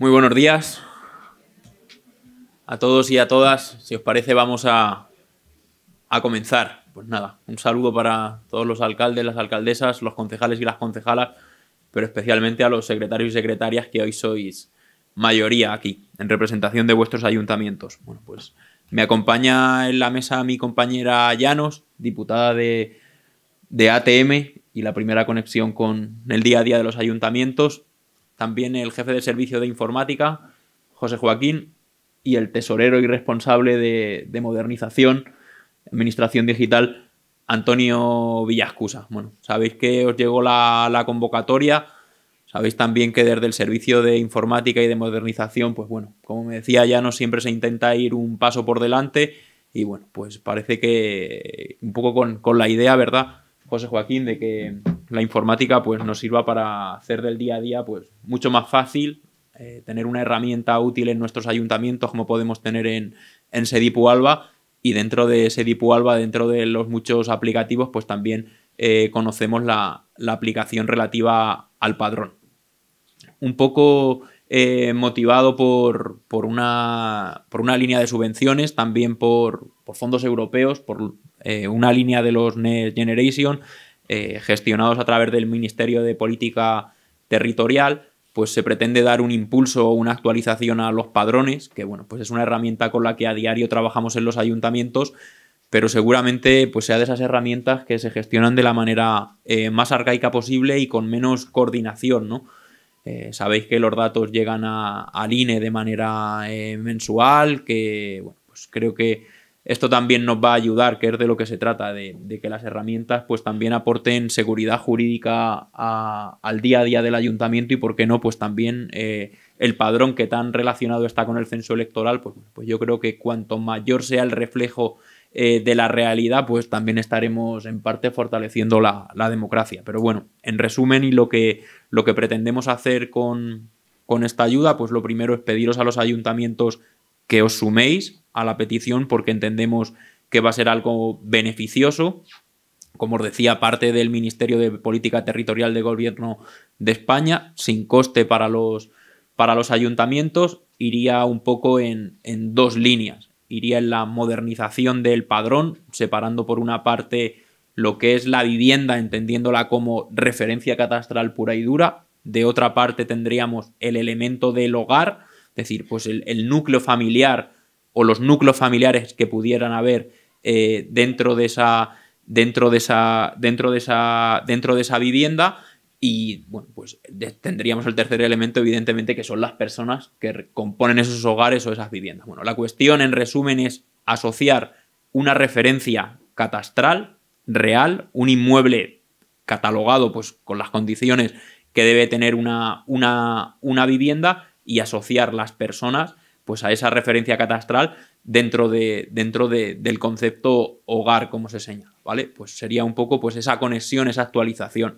Muy buenos días a todos y a todas. Si os parece, vamos a, comenzar. Pues nada, un saludo para todos los alcaldes, las alcaldesas, los concejales y las concejalas, pero especialmente a los secretarios y secretarias que hoy sois mayoría aquí, en representación de vuestros ayuntamientos. Bueno, pues me acompaña en la mesa mi compañera Llanos, diputada de, de ATM y la primera conexión con el día a día de los ayuntamientos también el jefe de servicio de informática, José Joaquín, y el tesorero y responsable de, modernización, administración digital, Antonio Villascusa. Bueno, sabéis que os llegó la, convocatoria, sabéis también que desde el servicio de informática y de modernización, pues bueno, como me decía ya, no siempre se intenta ir un paso por delante y bueno, pues parece que un poco con, con la idea, ¿verdad? José Joaquín, de que la informática pues, nos sirva para hacer del día a día pues, mucho más fácil, eh, tener una herramienta útil en nuestros ayuntamientos como podemos tener en, en Sedipu Alba y dentro de Sedipu Alba, dentro de los muchos aplicativos, pues también eh, conocemos la, aplicación relativa al padrón. Un poco eh, motivado por, por, una, línea de subvenciones, también por, fondos europeos, por una línea de los Next Generation, eh, gestionados a través del Ministerio de Política Territorial, pues se pretende dar un impulso o una actualización a los padrones, que bueno, pues es una herramienta con la que a diario trabajamos en los ayuntamientos, pero seguramente pues sea de esas herramientas que se gestionan de la manera eh, más arcaica posible y con menos coordinación, ¿no? Eh, sabéis que los datos llegan a, al INE de manera mensual, que bueno, pues creo que esto también nos va a ayudar, que es de lo que se trata, de, que las herramientas pues también aporten seguridad jurídica al día a día del ayuntamiento y, por qué no, pues también eh, el padrón que tan relacionado está con el censo electoral, pues, pues yo creo que cuanto mayor sea el reflejo eh, de la realidad, pues también estaremos en parte fortaleciendo la, la, democracia. Pero bueno, en resumen y lo que, lo que pretendemos hacer con, con esta ayuda, pues lo primero es pediros a los ayuntamientos que os suméis, a la petición porque entendemos que va a ser algo beneficioso. Como os decía, parte del Ministerio de Política Territorial de Gobierno de España, sin coste para los, para los ayuntamientos, iría un poco en, dos líneas. Iría en la modernización del padrón, separando por una parte lo que es la vivienda, entendiéndola como referencia catastral pura y dura. De otra parte tendríamos el elemento del hogar, es decir, pues el, el núcleo familiar o los núcleos familiares que pudieran haber eh, dentro de esa dentro de esa dentro de esa dentro de esa vivienda y bueno, pues tendríamos el tercer elemento, evidentemente, que son las personas que componen esos hogares o esas viviendas. Bueno, la cuestión, en resumen, es asociar una referencia catastral, real, un inmueble catalogado pues, con las condiciones que debe tener una, una, una vivienda y asociar las personas pues a esa referencia catastral dentro, de, dentro del concepto hogar, como se señala, ¿vale? Pues sería un poco pues, esa conexión, esa actualización.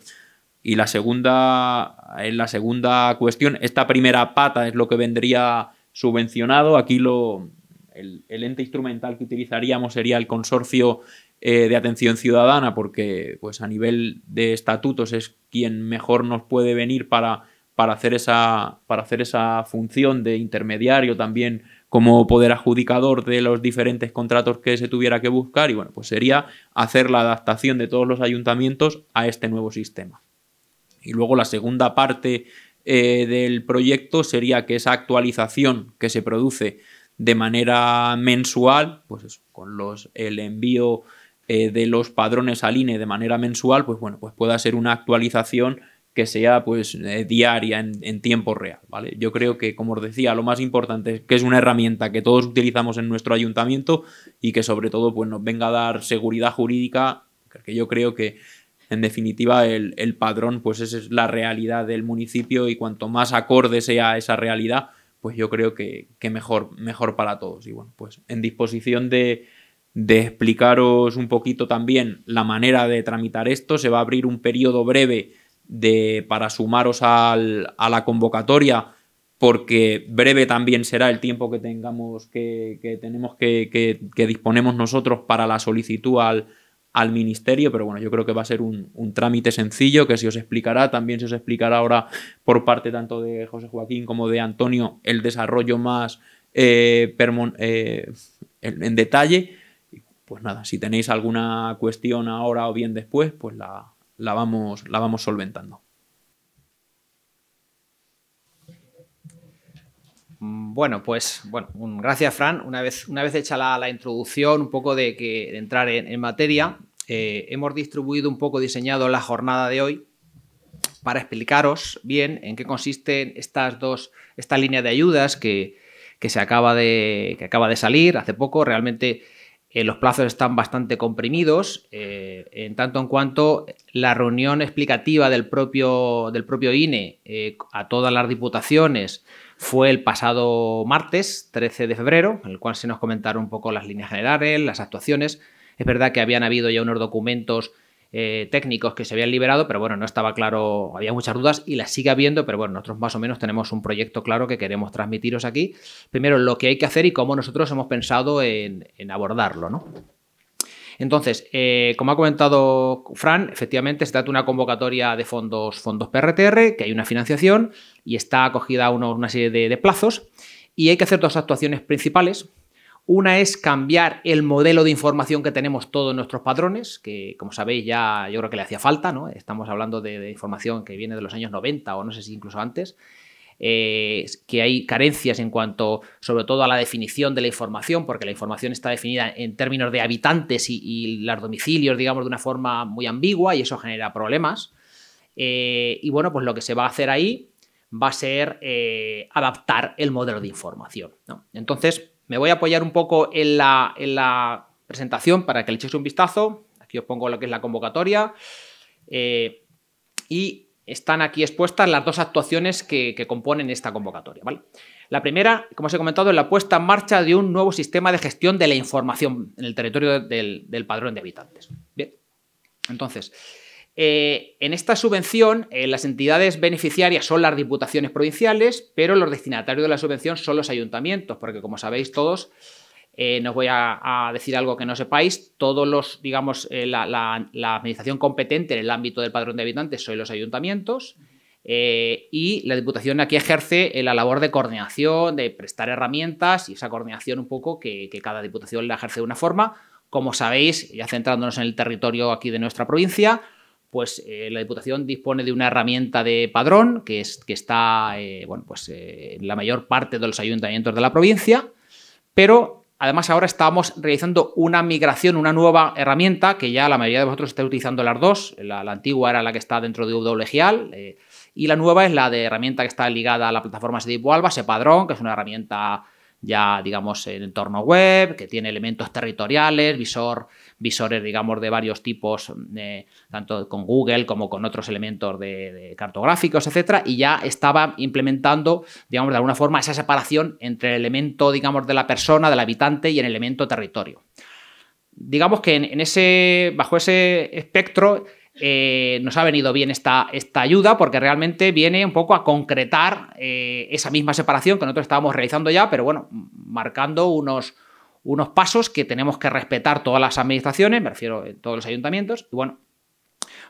Y la segunda, en la segunda cuestión, esta primera pata es lo que vendría subvencionado. Aquí lo, el, ente instrumental que utilizaríamos sería el consorcio eh, de atención ciudadana, porque pues, a nivel de estatutos es quien mejor nos puede venir para para hacer esa, para hacer esa función de intermediario también como poder adjudicador de los diferentes contratos que se tuviera que buscar y bueno, pues sería hacer la adaptación de todos los ayuntamientos a este nuevo sistema. Y luego la segunda parte eh, del proyecto sería que esa actualización que se produce de manera mensual, pues con los, el envío eh, de los padrones al INE de manera mensual, pues bueno, pues pueda ser una actualización que sea pues eh, diaria en, tiempo real, ¿vale? Yo creo que, como os decía, lo más importante es que es una herramienta que todos utilizamos en nuestro ayuntamiento y que sobre todo pues nos venga a dar seguridad jurídica, que yo creo que en definitiva el, padrón pues es la realidad del municipio y cuanto más acorde sea esa realidad, pues yo creo que, mejor, mejor para todos. Y bueno, pues en disposición de, de explicaros un poquito también la manera de tramitar esto, se va a abrir un periodo breve para sumaros a la convocatoria, porque breve también será el tiempo que tengamos que, tenemos que, disponemos nosotros para la solicitud al, ministerio, pero bueno, yo creo que va a ser un, trámite sencillo que se os explicará, también se os explicará ahora por parte tanto de José Joaquín como de Antonio el desarrollo más eh, eh, en detalle. Pues nada, si tenéis alguna cuestión ahora o bien después, pues la, la vamos, la vamos solventando. Mm, bueno, pues bueno, gracias Fran. Una vez, una vez hecha la, introducción, un poco de, que, entrar en, materia, eh, hemos distribuido un poco, diseñado la jornada de hoy para explicaros bien en qué consisten estas dos, esta línea de ayudas que, que se acaba de, que acaba de salir hace poco. Realmente eh, los plazos están bastante comprimidos, eh, en tanto en cuanto la reunión explicativa del propio, del propio INE eh, a todas las diputaciones fue el pasado martes, 13 de febrero, en el cual se nos comentaron un poco las líneas generales, las actuaciones. Es verdad que habían habido ya unos documentos eh, técnicos que se habían liberado, pero bueno, no estaba claro, había muchas dudas y las sigue habiendo, pero bueno, nosotros más o menos tenemos un proyecto claro que queremos transmitiros aquí. Primero, lo que hay que hacer y cómo nosotros hemos pensado en, abordarlo, Entonces, eh, como ha comentado Fran, efectivamente se trata de una convocatoria de fondos, fondos PRTR, que hay una financiación y está acogida una serie de plazos. Y hay que hacer dos actuaciones principales, una es cambiar el modelo de información que tenemos todos nuestros padrones, que como sabéis ya yo creo que le hacía falta, ¿no? Estamos hablando de, información que viene de los años 90 o no sé si incluso antes. Eh, que hay carencias en cuanto, sobre todo, a la definición de la información, porque la información está definida en términos de habitantes y, los domicilios, digamos, de una forma muy ambigua y eso genera problemas. Eh, y bueno, pues lo que se va a hacer ahí va a ser eh, adaptar el modelo de información. Entonces, me voy a apoyar un poco en la, presentación para que le echéis un vistazo. Aquí os pongo lo que es la convocatoria. Eh, y están aquí expuestas las dos actuaciones que, componen esta convocatoria. ¿vale? La primera, como os he comentado, es la puesta en marcha de un nuevo sistema de gestión de la información en el territorio del, del padrón de habitantes. Bien, entonces, eh, en esta subvención, eh, las entidades beneficiarias son las diputaciones provinciales, pero los destinatarios de la subvención son los ayuntamientos, porque como sabéis todos, eh, no os voy a, decir algo que no sepáis, todos los, digamos, eh, la, administración competente en el ámbito del padrón de habitantes son los ayuntamientos. y la Diputación aquí ejerce la labor de coordinación, de prestar herramientas y esa coordinación un poco que, que cada Diputación la ejerce de una forma. Como sabéis, ya centrándonos en el territorio aquí de nuestra provincia, pues eh, la Diputación dispone de una herramienta de padrón que, es, que está eh, bueno, pues, eh, en la mayor parte de los ayuntamientos de la provincia, pero además ahora estamos realizando una migración, una nueva herramienta que ya la mayoría de vosotros está utilizando las dos. La, antigua era la que está dentro de WGIAL y la nueva es la de herramienta que está ligada a la plataforma Sedip Alba, padrón, que es una herramienta ya, digamos, en entorno web, que tiene elementos territoriales, visor, visores, digamos, de varios tipos, mm, eh, tanto con Google como con otros elementos de, cartográficos, etcétera, y ya estaba implementando, digamos, de alguna forma esa separación entre el elemento, digamos, de la persona, del habitante y el elemento territorio. Digamos que en ese, bajo ese espectro eh, nos ha venido bien esta, esta, ayuda porque realmente viene un poco a concretar eh, esa misma separación que nosotros estábamos realizando ya, pero bueno, marcando unos, unos pasos que tenemos que respetar todas las administraciones, me refiero a eh, todos los ayuntamientos, y bueno,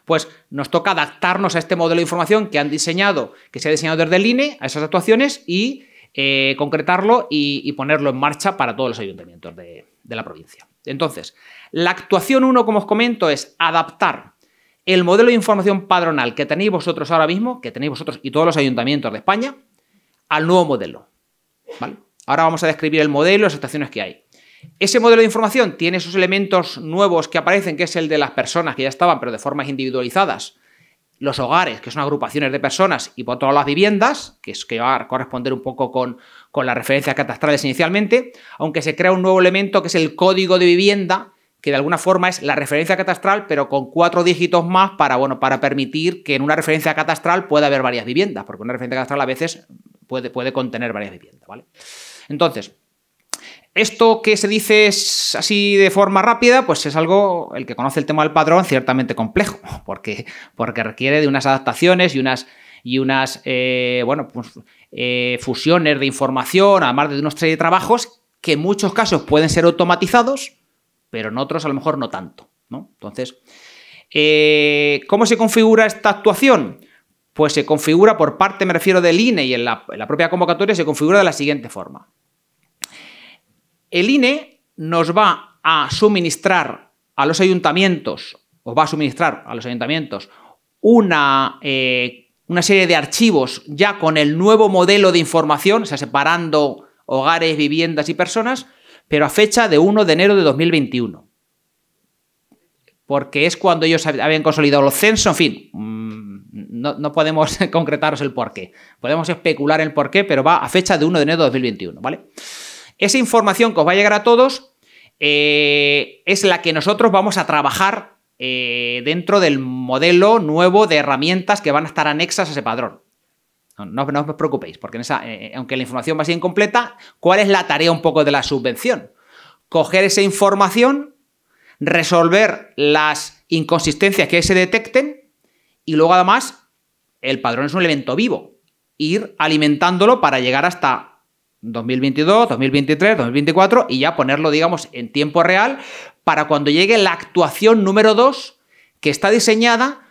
pues nos toca adaptarnos a este modelo de información que han diseñado, que se ha diseñado desde el INE, a esas actuaciones y concretarlo y, ponerlo en marcha para todos los ayuntamientos de, de la provincia. Entonces, la actuación 1, como os comento, es adaptar el modelo de información padronal que tenéis vosotros ahora mismo, que tenéis vosotros y todos los ayuntamientos de España, al nuevo modelo. ¿Vale? Ahora vamos a describir el modelo, las estaciones que hay. Ese modelo de información tiene esos elementos nuevos que aparecen, que es el de las personas que ya estaban, pero de formas individualizadas, los hogares, que son agrupaciones de personas, y por todas las viviendas, que, es, que va a corresponder un poco con, con las referencias catastrales inicialmente, aunque se crea un nuevo elemento que es el código de vivienda, que de alguna forma es la referencia catastral, pero con cuatro dígitos más para, bueno, para permitir que en una referencia catastral pueda haber varias viviendas, porque una referencia catastral a veces puede, puede contener varias viviendas, ¿vale? Entonces, esto que se dice así de forma rápida, pues es algo, el que conoce el tema del padrón, ciertamente complejo, porque, porque requiere de unas adaptaciones y unas, y unas eh, bueno, pues, eh, fusiones de información, además de unos trabajos que en muchos casos pueden ser automatizados, pero en otros a lo mejor no tanto. ¿no? Entonces, eh, ¿cómo se configura esta actuación? Pues se configura por parte, me refiero del INE y en la, propia convocatoria, se configura de la siguiente forma. El INE nos va a suministrar a los ayuntamientos, o va a suministrar a los ayuntamientos, una, eh, una serie de archivos ya con el nuevo modelo de información, o sea, separando hogares, viviendas y personas, pero a fecha de 1 de enero de 2021. Porque es cuando ellos habían consolidado los censos, en fin, mm, no, podemos concretaros el porqué. Podemos especular el porqué, pero va a fecha de 1 de enero de 2021, ¿vale? Esa información que os va a llegar a todos eh, es la que nosotros vamos a trabajar eh, dentro del modelo nuevo de herramientas que van a estar anexas a ese padrón. No, os preocupéis, porque esa, eh, eh, aunque la información va a ser incompleta, ¿cuál es la tarea un poco de la subvención? Coger esa información, resolver las inconsistencias que se detecten y luego además el padrón es un elemento vivo, ir alimentándolo para llegar hasta 2022, 2023, 2024 y ya ponerlo, digamos, en tiempo real para cuando llegue la actuación número 2 que está diseñada,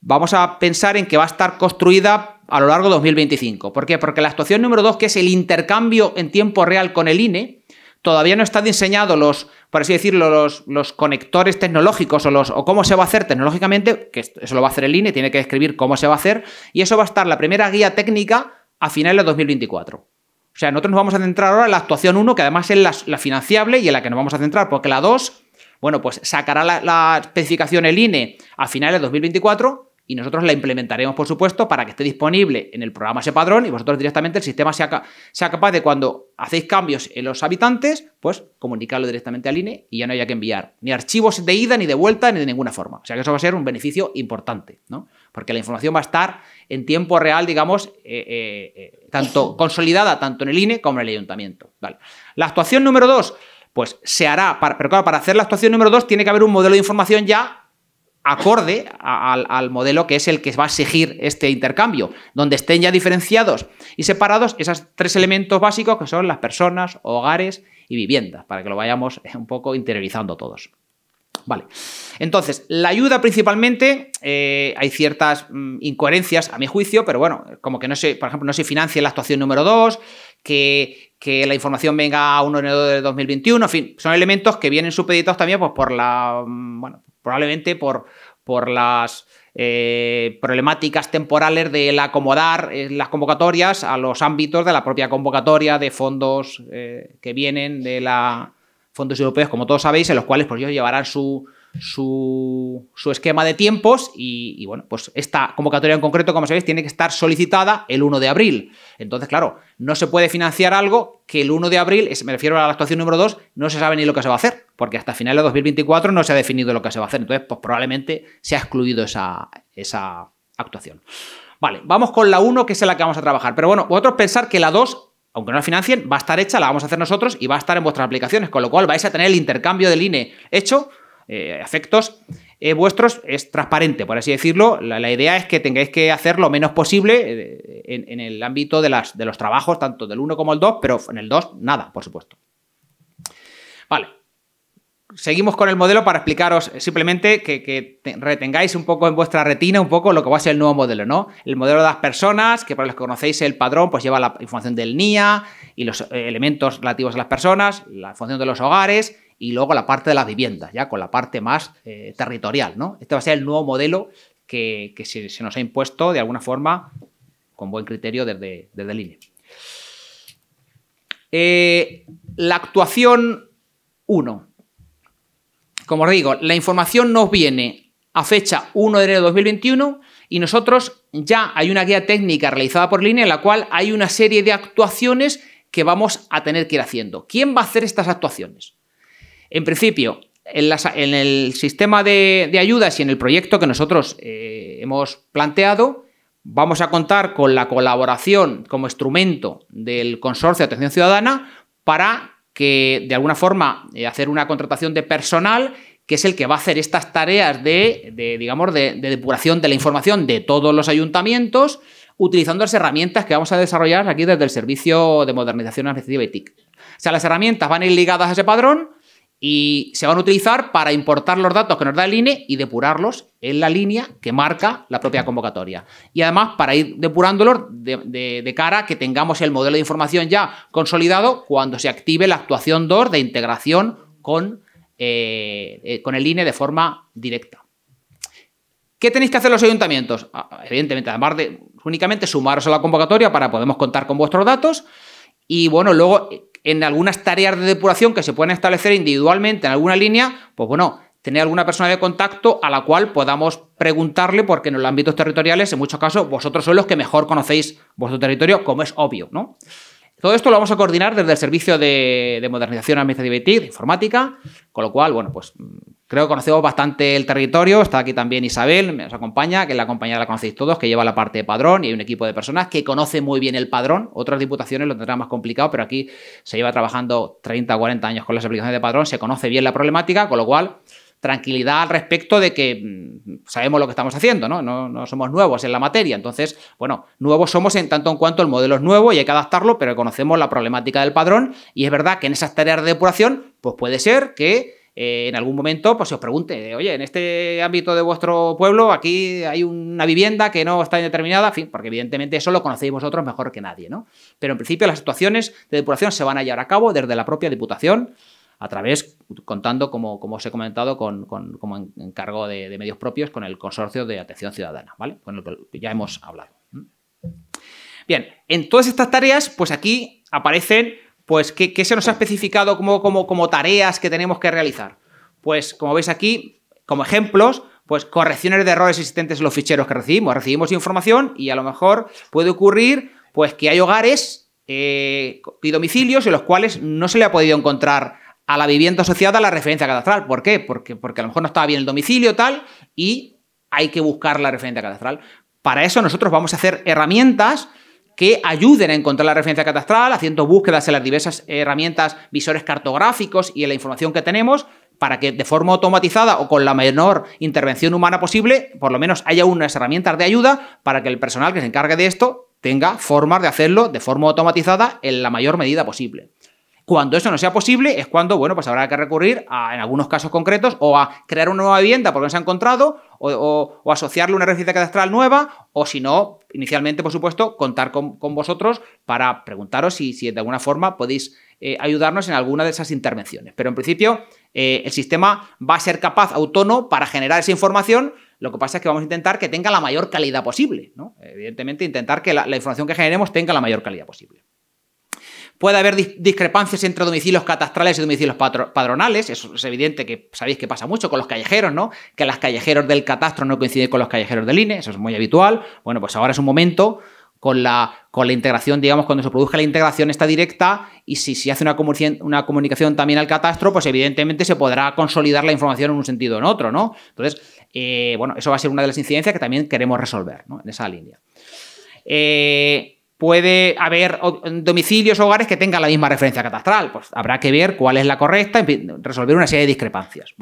vamos a pensar en que va a estar construida a lo largo de 2025. ¿Por qué? Porque la actuación número 2, que es el intercambio en tiempo real con el INE, todavía no están diseñados los, por así decirlo, los, conectores tecnológicos o, los, o cómo se va a hacer tecnológicamente, que eso lo va a hacer el INE, tiene que describir cómo se va a hacer, y eso va a estar la primera guía técnica a finales de 2024. O sea, nosotros nos vamos a centrar ahora en la actuación 1, que además es la, financiable y en la que nos vamos a centrar, porque la 2, bueno, pues sacará la, la especificación el INE a finales de 2024 y nosotros la implementaremos, por supuesto, para que esté disponible en el programa ese padrón y vosotros directamente el sistema sea, sea capaz de cuando hacéis cambios en los habitantes, pues comunicarlo directamente al INE y ya no haya que enviar ni archivos de ida, ni de vuelta, ni de ninguna forma. O sea que eso va a ser un beneficio importante, ¿no? Porque la información va a estar en tiempo real, digamos, eh, eh, eh, tanto consolidada tanto en el INE como en el ayuntamiento. La actuación número dos, pues se hará, para, pero claro, para hacer la actuación número dos tiene que haber un modelo de información ya acorde al, modelo que es el que va a exigir este intercambio, donde estén ya diferenciados y separados esos tres elementos básicos que son las personas, hogares y viviendas, para que lo vayamos eh, un poco interiorizando todos. Vale. Entonces, la ayuda principalmente, eh, hay ciertas mm, incoherencias a mi juicio, pero bueno, como que no se, por ejemplo, no se financie la actuación número 2, que, la información venga a 1 de enero de 2021, en fin, son elementos que vienen supeditados también pues, por la, mm, bueno, probablemente por, por las eh, problemáticas temporales del acomodar eh, las convocatorias a los ámbitos de la propia convocatoria de fondos eh, que vienen de la fondos europeos, como todos sabéis, en los cuales pues, ellos llevarán su, su, esquema de tiempos y, bueno, pues esta convocatoria en concreto, como sabéis, tiene que estar solicitada el 1 de abril. Entonces, claro, no se puede financiar algo que el 1 de abril, me refiero a la actuación número 2, no se sabe ni lo que se va a hacer, porque hasta finales de 2024 no se ha definido lo que se va a hacer. Entonces, pues probablemente se ha excluido esa, actuación. Vale, vamos con la 1, que es en la que vamos a trabajar. Pero bueno, vosotros pensar que la 2 aunque no la financien, va a estar hecha, la vamos a hacer nosotros y va a estar en vuestras aplicaciones, con lo cual vais a tener el intercambio del INE hecho efectos eh, eh, vuestros es transparente, por así decirlo. La, idea es que tengáis que hacer lo menos posible eh, en, el ámbito de, los trabajos, tanto del 1 como el 2, pero en el 2 nada, por supuesto. Vale, seguimos con el modelo para explicaros simplemente que, retengáis un poco en vuestra retina un poco lo que va a ser el nuevo modelo, ¿no? El modelo de las personas, que para los que conocéis el padrón, pues lleva la información del NIA y los elementos relativos a las personas, la función de los hogares y luego la parte de las viviendas, ya con la parte más eh, territorial. ¿no? Este va a ser el nuevo modelo que, se, nos ha impuesto de alguna forma con buen criterio desde, desde eh, la actuación 1. Como os digo, la información nos viene a fecha 1 de enero de 2021 y nosotros ya hay una guía técnica realizada por línea en la cual hay una serie de actuaciones que vamos a tener que ir haciendo. ¿Quién va a hacer estas actuaciones? En principio, en, el sistema de, ayudas y en el proyecto que nosotros eh, hemos planteado, vamos a contar con la colaboración como instrumento del Consorcio de Atención Ciudadana para que, de alguna forma, eh, hacer una contratación de personal que es el que va a hacer estas tareas de, digamos, de, depuración de la información de todos los ayuntamientos, utilizando las herramientas que vamos a desarrollar aquí desde el Servicio de Modernización Administrativa y TIC. O sea, las herramientas van a ir ligadas a ese padrón, y se van a utilizar para importar los datos que nos da el INE y depurarlos en la línea que marca la propia convocatoria. Y además para ir depurándolos de, cara a que tengamos el modelo de información ya consolidado cuando se active la actuación 2 de integración con, eh, eh, con el INE de forma directa. ¿Qué tenéis que hacer los ayuntamientos? Ah, evidentemente, además de únicamente sumaros a la convocatoria para poder contar con vuestros datos. Y bueno, luego eh, en algunas tareas de depuración que se pueden establecer individualmente en alguna línea, pues bueno, tener alguna persona de contacto a la cual podamos preguntarle, porque en los ámbitos territoriales, en muchos casos, vosotros sois los que mejor conocéis vuestro territorio, como es obvio, ¿no? Todo esto lo vamos a coordinar desde el servicio de, modernización administrativa y de informática, con lo cual, bueno, pues mm, creo que conocemos bastante el territorio. Está aquí también Isabel, nos acompaña, que es la compañera la conocéis todos, que lleva la parte de padrón y hay un equipo de personas que conoce muy bien el padrón. Otras diputaciones lo tendrán más complicado, pero aquí se lleva trabajando 30 o 40 años con las aplicaciones de padrón, se conoce bien la problemática, con lo cual tranquilidad al respecto de que mm, sabemos lo que estamos haciendo, ¿no? ¿no? somos nuevos en la materia. Entonces, bueno, nuevos somos en tanto en cuanto el modelo es nuevo y hay que adaptarlo, pero conocemos la problemática del padrón y es verdad que en esas tareas de depuración, pues puede ser que eh, en algún momento pues se os pregunte, oye, en este ámbito de vuestro pueblo aquí hay una vivienda que no está indeterminada, fin, porque evidentemente eso lo conocéis vosotros mejor que nadie, ¿no? Pero en principio las situaciones de depuración se van a llevar a cabo desde la propia Diputación a través contando, como, os he comentado, como encargo de, medios propios con el consorcio de atención ciudadana, ¿vale? Con el que ya hemos hablado. Bien, en todas estas tareas, pues aquí aparecen, pues, ¿qué, se nos ha especificado como, tareas que tenemos que realizar? Pues, como veis aquí, como ejemplos, pues correcciones de errores existentes en los ficheros que recibimos. Recibimos información y a lo mejor puede ocurrir pues que hay hogares y eh, domicilios en los cuales no se le ha podido encontrar a la vivienda asociada a la referencia catastral. ¿Por qué? Porque, porque a lo mejor no estaba bien el domicilio tal y hay que buscar la referencia catastral. Para eso nosotros vamos a hacer herramientas que ayuden a encontrar la referencia catastral, haciendo búsquedas en las diversas herramientas, visores cartográficos y en la información que tenemos, para que de forma automatizada o con la menor intervención humana posible, por lo menos haya unas herramientas de ayuda para que el personal que se encargue de esto tenga formas de hacerlo de forma automatizada en la mayor medida posible. Cuando eso no sea posible es cuando, bueno, pues habrá que recurrir a, en algunos casos concretos o a crear una nueva vivienda porque no se ha encontrado o, asociarle una residencia cadastral nueva o si no, inicialmente, por supuesto, contar con, vosotros para preguntaros si, si, de alguna forma podéis eh, ayudarnos en alguna de esas intervenciones. Pero en principio eh, el sistema va a ser capaz, autónomo, para generar esa información lo que pasa es que vamos a intentar que tenga la mayor calidad posible, Evidentemente, intentar que la, información que generemos tenga la mayor calidad posible. Puede haber discrepancias entre domicilios catastrales y domicilios padronales. Eso es evidente que sabéis que pasa mucho con los callejeros, ¿no? Que las callejeros del catastro no coinciden con los callejeros del INE. Eso es muy habitual. Bueno, pues ahora es un momento con la, con la integración, digamos, cuando se produzca la integración esta directa y si se si hace una, comunicación, una comunicación también al catastro, pues evidentemente se podrá consolidar la información en un sentido o en otro, ¿no? Entonces, eh, bueno, eso va a ser una de las incidencias que también queremos resolver, En esa línea. Eh, puede haber domicilios o hogares que tengan la misma referencia catastral. Pues habrá que ver cuál es la correcta, y resolver una serie de discrepancias,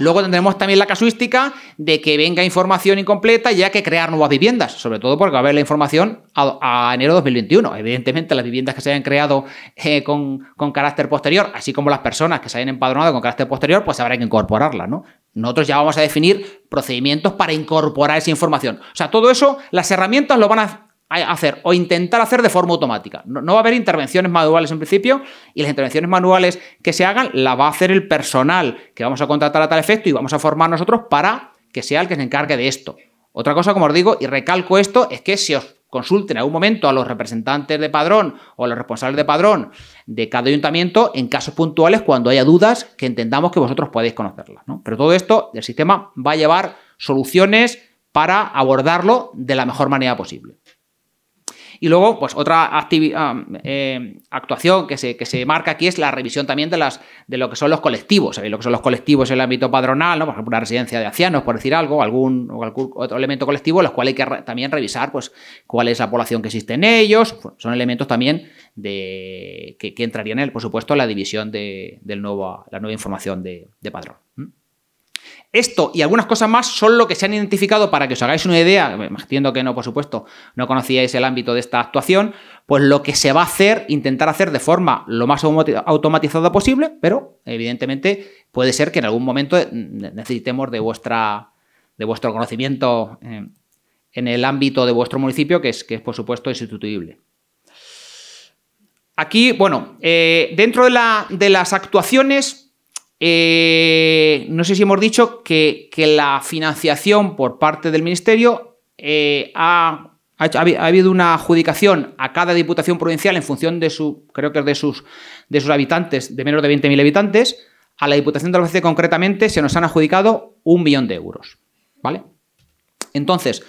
Luego tendremos también la casuística de que venga información incompleta y hay que crear nuevas viviendas, sobre todo porque va a haber la información a, enero de 2021. Evidentemente, las viviendas que se hayan creado eh, con, carácter posterior, así como las personas que se hayan empadronado con carácter posterior, pues habrá que incorporarlas, ¿no? Nosotros ya vamos a definir procedimientos para incorporar esa información. O sea, todo eso, las herramientas lo van a hacer o intentar hacer de forma automática. No, va a haber intervenciones manuales en principio y las intervenciones manuales que se hagan la va a hacer el personal que vamos a contratar a tal efecto y vamos a formar nosotros para que sea el que se encargue de esto. Otra cosa, como os digo, y recalco esto, es que si os consulten en algún momento a los representantes de padrón o a los responsables de padrón de cada ayuntamiento en casos puntuales cuando haya dudas que entendamos que vosotros podéis conocerlas. Pero todo esto, el sistema va a llevar soluciones para abordarlo de la mejor manera posible. Y luego, pues otra ah, eh, actuación que se, que se marca aquí es la revisión también de, las, de lo que son los colectivos, lo que son los colectivos en el ámbito padronal, ¿no? por ejemplo, una residencia de ancianos, por decir algo, algún, otro elemento colectivo, los cuales hay que también revisar pues, cuál es la población que existe en ellos, pues, son elementos también de, que, entrarían, en el, por supuesto, la división de, del nuevo, la nueva información de, padrón. Esto y algunas cosas más son lo que se han identificado para que os hagáis una idea, entiendo que no, por supuesto, no conocíais el ámbito de esta actuación, pues lo que se va a hacer, intentar hacer de forma lo más automatizada posible, pero evidentemente puede ser que en algún momento eh, necesitemos de, vuestra, de vuestro conocimiento eh, en el ámbito de vuestro municipio, que es, que por supuesto insustituible. Aquí, bueno, eh, dentro de, de las actuaciones eh, no sé si hemos dicho que, la financiación por parte del Ministerio eh, ha, habido una adjudicación a cada Diputación Provincial en función de su, creo que es de sus, de sus habitantes, de menos de 20.000 habitantes. A la Diputación de Albacete concretamente se nos han adjudicado un millón de euros. ¿Vale? Entonces,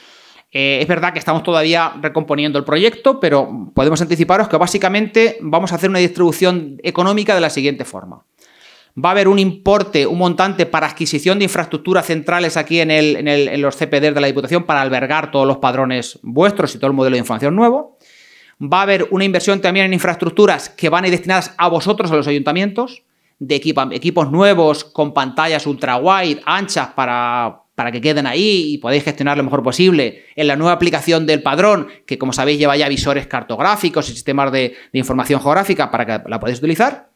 eh, es verdad que estamos todavía recomponiendo el proyecto, pero podemos anticiparos que básicamente vamos a hacer una distribución económica de la siguiente forma va a haber un importe, un montante para adquisición de infraestructuras centrales aquí en, el, en, los CPD de la Diputación para albergar todos los padrones vuestros y todo el modelo de información nuevo. Va a haber una inversión también en infraestructuras que van a ir destinadas a vosotros, a los ayuntamientos, de equipos nuevos con pantallas ultra wide, anchas para, que queden ahí y podáis gestionar lo mejor posible en la nueva aplicación del padrón, que como sabéis lleva ya visores cartográficos y sistemas de, de información geográfica para que la podáis utilizar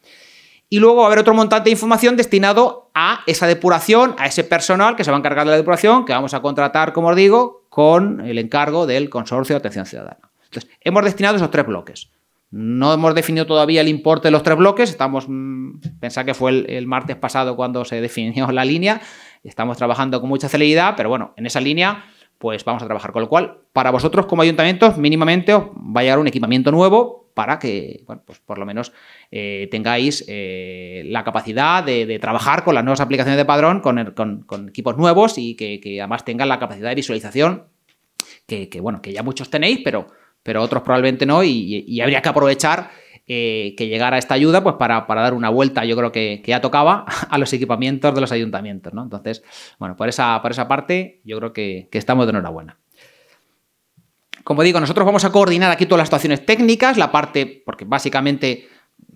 y luego va a haber otro montante de información destinado a esa depuración, a ese personal que se va a encargar de la depuración, que vamos a contratar, como os digo, con el encargo del Consorcio de Atención Ciudadana. Entonces, hemos destinado esos tres bloques. No hemos definido todavía el importe de los tres bloques. Estamos, mm, pensar que fue el, el, martes pasado cuando se definió la línea. Estamos trabajando con mucha celeridad, pero bueno, en esa línea pues vamos a trabajar. Con lo cual, para vosotros como ayuntamientos, mínimamente os va a llegar un equipamiento nuevo para que, bueno, pues por lo menos eh, tengáis eh, la capacidad de, trabajar con las nuevas aplicaciones de padrón, con, con, equipos nuevos y que, además tengan la capacidad de visualización que, bueno, que ya muchos tenéis, pero, pero otros probablemente no y habría que aprovechar que llegara esta ayuda pues para, dar una vuelta, yo creo que, ya tocaba, a los equipamientos de los ayuntamientos. ¿no? Entonces, bueno, por esa, por esa parte yo creo que, que estamos de enhorabuena. Como digo, nosotros vamos a coordinar aquí todas las situaciones técnicas, la parte, porque básicamente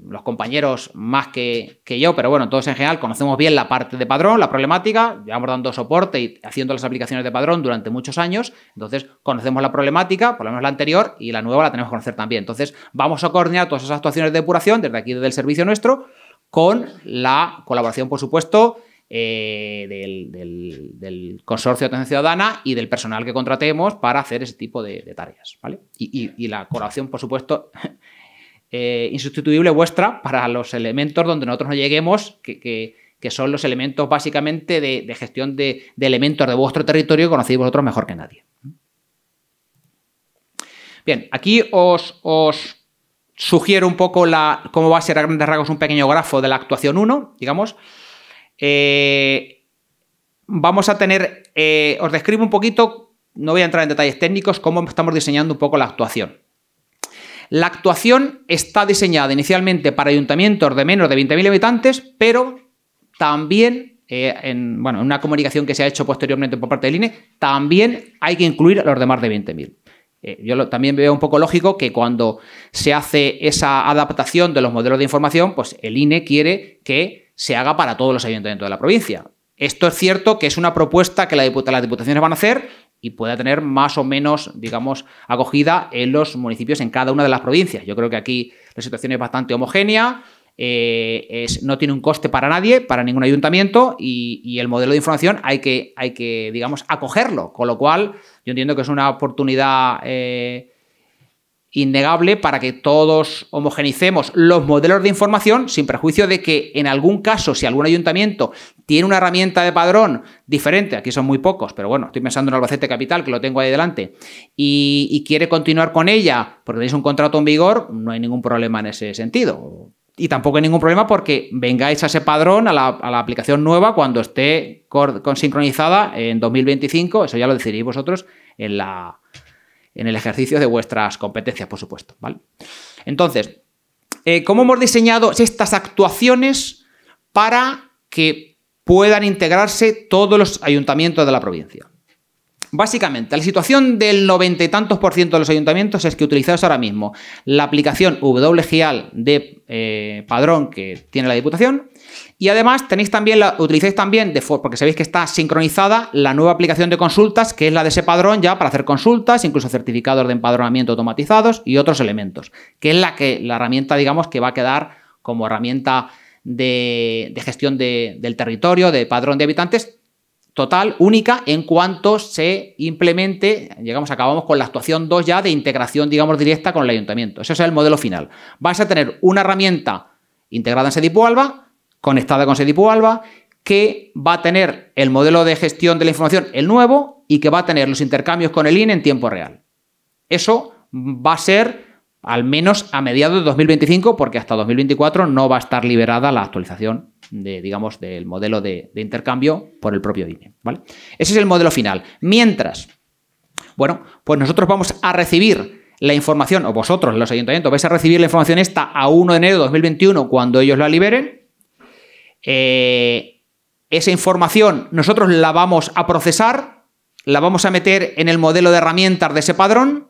los compañeros más que, yo, pero bueno, todos en general conocemos bien la parte de padrón, la problemática, llevamos dando soporte y haciendo las aplicaciones de padrón durante muchos años, entonces conocemos la problemática, por lo menos la anterior, y la nueva la tenemos que conocer también. Entonces vamos a coordinar todas esas actuaciones de depuración desde aquí, desde el servicio nuestro, con la colaboración, por supuesto, eh, del, consorcio de atención ciudadana y del personal que contratemos para hacer ese tipo de, tareas. ¿vale? y la colaboración, por supuesto, Eh, insustituible vuestra para los elementos donde nosotros no lleguemos, que, son los elementos básicamente de, gestión de, elementos de vuestro territorio que conocéis vosotros mejor que nadie. Bien, aquí os, sugiero un poco la, cómo va a ser a grandes rasgos un pequeño grafo de la actuación 1, digamos. Eh, vamos a tener, eh, os describo un poquito, no voy a entrar en detalles técnicos, cómo estamos diseñando un poco la actuación. La actuación está diseñada inicialmente para ayuntamientos de menos de 20.000 habitantes, pero también eh, en bueno, una comunicación que se ha hecho posteriormente por parte del INE, también hay que incluir a los de más de 20.000. yo también veo un poco lógico que cuando se hace esa adaptación de los modelos de información, pues el INE quiere que se haga para todos los ayuntamientos de la provincia. Esto es cierto que es una propuesta que las diputaciones van a hacer, y pueda tener más o menos, digamos, acogida en los municipios en cada una de las provincias. Yo creo que aquí la situación es bastante homogénea, eh, es, no tiene un coste para nadie, para ningún ayuntamiento, y, el modelo de información hay que, hay que, digamos, acogerlo. Con lo cual, yo entiendo que es una oportunidad eh, innegable para que todos homogenicemos los modelos de información sin perjuicio de que en algún caso, si algún ayuntamiento tiene una herramienta de padrón diferente, aquí son muy pocos, pero bueno, estoy pensando en Albacete Capital, que lo tengo ahí delante, y, quiere continuar con ella porque tenéis un contrato en vigor, no hay ningún problema en ese sentido. Y tampoco hay ningún problema porque vengáis a ese padrón, a la, aplicación nueva, cuando esté con, sincronizada en 2025, eso ya lo decidiréis vosotros en la, en el ejercicio de vuestras competencias, por supuesto. ¿vale? Entonces, eh, ¿cómo hemos diseñado estas actuaciones para que puedan integrarse todos los ayuntamientos de la provincia? Básicamente, la situación del noventa y tantos por ciento de los ayuntamientos es que utilizáis ahora mismo la aplicación WGIAL de eh, padrón que tiene la Diputación y además tenéis también, la, utilicéis también, de, porque sabéis que está sincronizada la nueva aplicación de consultas, que es la de ese padrón ya para hacer consultas, incluso certificados de empadronamiento automatizados y otros elementos, que es la, que, la herramienta, digamos, que va a quedar como herramienta de, gestión del territorio, de padrón de habitantes, total, única, en cuanto se implemente, llegamos, acabamos con la actuación 2 ya de integración, digamos, directa con el ayuntamiento. Ese es el modelo final. Vas a tener una herramienta integrada en Sedipo Alba conectada con Sedipo Alba, que va a tener el modelo de gestión de la información, el nuevo, y que va a tener los intercambios con el INE en tiempo real. Eso va a ser al menos a mediados de 2025, porque hasta 2024 no va a estar liberada la actualización de, digamos, del modelo de, intercambio por el propio INE. ¿vale? Ese es el modelo final. Mientras, bueno, pues nosotros vamos a recibir la información, o vosotros, los ayuntamientos, vais a recibir la información esta a 1 de enero de 2021 cuando ellos la liberen, eh, esa información nosotros la vamos a procesar, la vamos a meter en el modelo de herramientas de ese padrón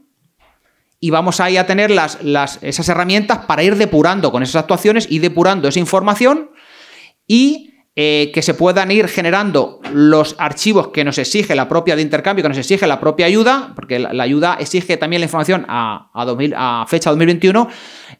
y vamos ahí a tener las, esas herramientas para ir depurando con esas actuaciones y depurando esa información y eh, que se puedan ir generando los archivos que nos exige la propia de intercambio, que nos exige la propia ayuda, porque la, ayuda exige también la información a, 2000, a fecha 2021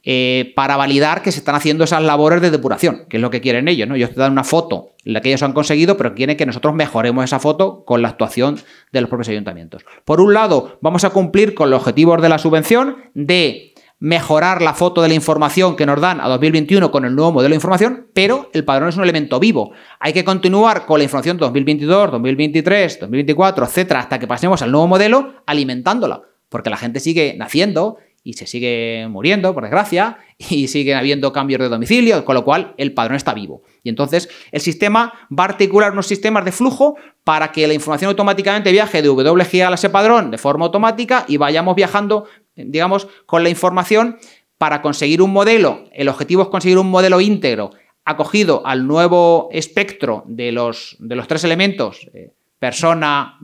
eh, para validar que se están haciendo esas labores de depuración, que es lo que quieren ellos. ¿no? Ellos te dan una foto, la que ellos han conseguido, pero quieren que nosotros mejoremos esa foto con la actuación de los propios ayuntamientos. Por un lado, vamos a cumplir con los objetivos de la subvención de mejorar la foto de la información que nos dan a 2021 con el nuevo modelo de información, pero el padrón es un elemento vivo. Hay que continuar con la información 2022, 2023, 2024, etcétera, hasta que pasemos al nuevo modelo alimentándola, porque la gente sigue naciendo y se sigue muriendo, por desgracia, y siguen habiendo cambios de domicilio, con lo cual el padrón está vivo. Y entonces el sistema va a articular unos sistemas de flujo para que la información automáticamente viaje de WGA a ese padrón de forma automática y vayamos viajando, digamos, con la información para conseguir un modelo. El objetivo es conseguir un modelo íntegro acogido al nuevo espectro de los, de los tres elementos, eh, persona,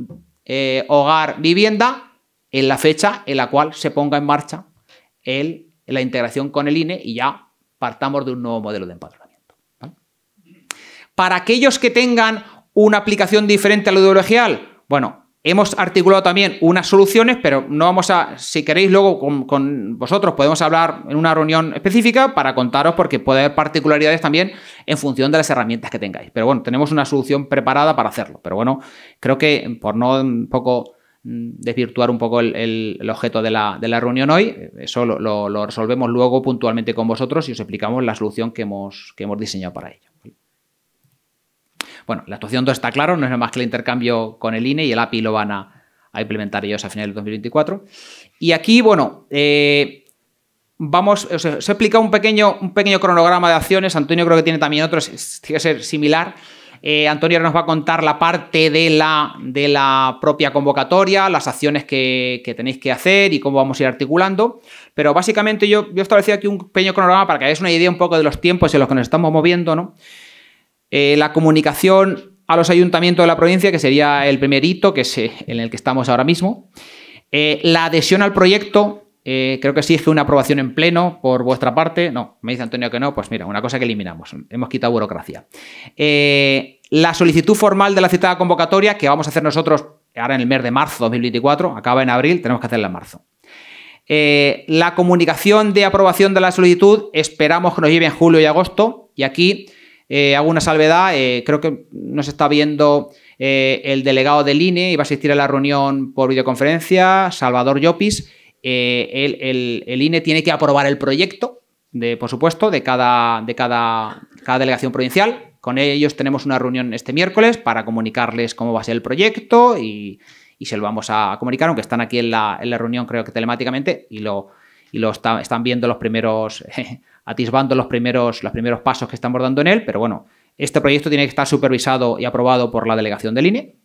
eh, hogar, vivienda, en la fecha en la cual se ponga en marcha el, la integración con el INE y ya partamos de un nuevo modelo de empadronamiento. Para aquellos que tengan una aplicación diferente a la ideologial, bueno, Hemos articulado también unas soluciones, pero no vamos a, si queréis luego con, con, vosotros podemos hablar en una reunión específica para contaros porque puede haber particularidades también en función de las herramientas que tengáis. Pero bueno, tenemos una solución preparada para hacerlo. Pero bueno, creo que por no un poco Mm, desvirtuar un poco el, objeto de la, de la, reunión hoy. Eso lo, resolvemos luego puntualmente con vosotros y os explicamos la solución que hemos, que hemos diseñado para ello. Bueno, la actuación 2 está claro, no es más que el intercambio con el INE y el API lo van a, implementar ellos a finales del 2024. Y aquí, bueno, eh, vamos, os he, explicado un pequeño, un pequeño cronograma de acciones. Antonio creo que tiene también otro, tiene que ser similar. Eh, Antonio nos va a contar la parte de la, de la propia convocatoria, las acciones que, tenéis que hacer y cómo vamos a ir articulando. Pero básicamente yo, yo he establecido aquí un pequeño cronograma para que hagáis una idea un poco de los tiempos en los que nos estamos moviendo, ¿no? Eh, la comunicación a los ayuntamientos de la provincia, que sería el primer hito, que eh, en el que estamos ahora mismo. Eh, la adhesión al proyecto, eh, creo que exige una aprobación en pleno por vuestra parte. No, me dice Antonio que no. Pues mira, una cosa que eliminamos. Hemos quitado burocracia. Eh, la solicitud formal de la citada convocatoria que vamos a hacer nosotros ahora en el mes de marzo 2024, acaba en abril, tenemos que hacerla en marzo. Eh, la comunicación de aprobación de la solicitud esperamos que nos lleve en julio y agosto. Y aquí eh, hago una salvedad, creo que nos está viendo el delegado del INE iba a asistir a la reunión por videoconferencia, Salvador Llopis. Eh, el, INE tiene que aprobar el proyecto, de, por supuesto, de cada, de cada, delegación provincial. Con ellos tenemos una reunión este miércoles para comunicarles cómo va a ser el proyecto y, se lo vamos a comunicar, aunque están aquí en la, reunión, creo que telemáticamente, y lo, lo están viendo los primeros, atisbando los primeros, los primeros pasos que estamos dando en él, pero bueno, este proyecto tiene que estar supervisado y aprobado por la delegación del INE,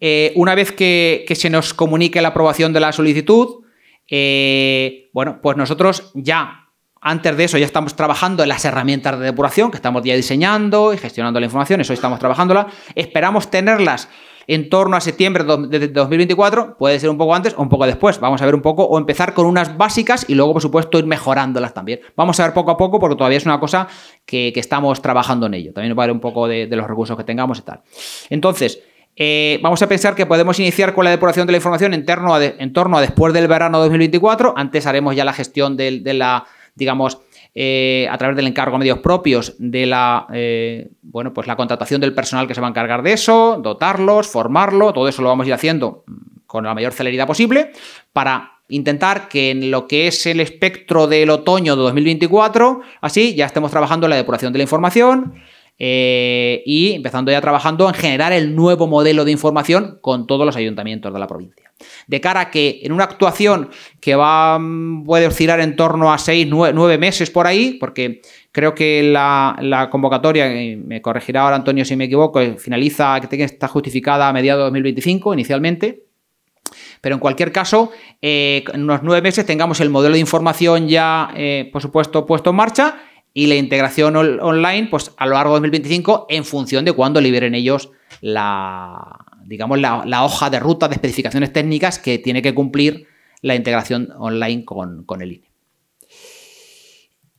eh, una vez que, se nos comunique la aprobación de la solicitud, eh, bueno, pues nosotros ya, antes de eso, ya estamos trabajando en las herramientas de depuración que estamos ya diseñando y gestionando la información, eso estamos trabajándola. Esperamos tenerlas en torno a septiembre de 2024, puede ser un poco antes o un poco después. Vamos a ver un poco, o empezar con unas básicas y luego, por supuesto, ir mejorándolas también. Vamos a ver poco a poco, porque todavía es una cosa que, estamos trabajando en ello. También va a un poco de los recursos que tengamos y tal. Entonces, eh, vamos a pensar que podemos iniciar con la depuración de la información en torno a, después del verano 2024. Antes haremos ya la gestión de, la, digamos, eh, a través del encargo a medios propios de la, eh, bueno, pues la contratación del personal que se va a encargar de eso, dotarlos, formarlo, todo eso lo vamos a ir haciendo mm, con la mayor celeridad posible para intentar que en lo que es el espectro del otoño de 2024, así ya estemos trabajando en la depuración de la información, eh, y empezando ya trabajando en generar el nuevo modelo de información con todos los ayuntamientos de la provincia. De cara a que en una actuación que va, mm, puede oscilar en torno a seis, nueve meses por ahí, porque creo que la, convocatoria, eh, me corregirá ahora Antonio si me equivoco, eh, finaliza, que está justificada a mediados de 2025 inicialmente, pero en cualquier caso, en unos nueve meses tengamos el modelo de información ya, por supuesto, puesto en marcha y la integración online pues a lo largo de 2025 en función de cuándo liberen ellos la, digamos, la, hoja de ruta de especificaciones técnicas que tiene que cumplir la integración online con, el INE.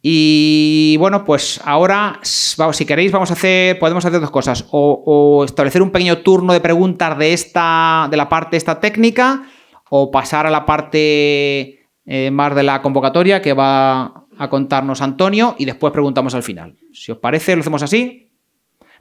Y bueno, pues ahora, vamos, si queréis, vamos a hacer, podemos hacer dos cosas. O, establecer un pequeño turno de preguntas de esta, de la parte esta técnica, o pasar a la parte eh, más de la convocatoria que va a contarnos Antonio y después preguntamos al final. Si os parece, lo hacemos así.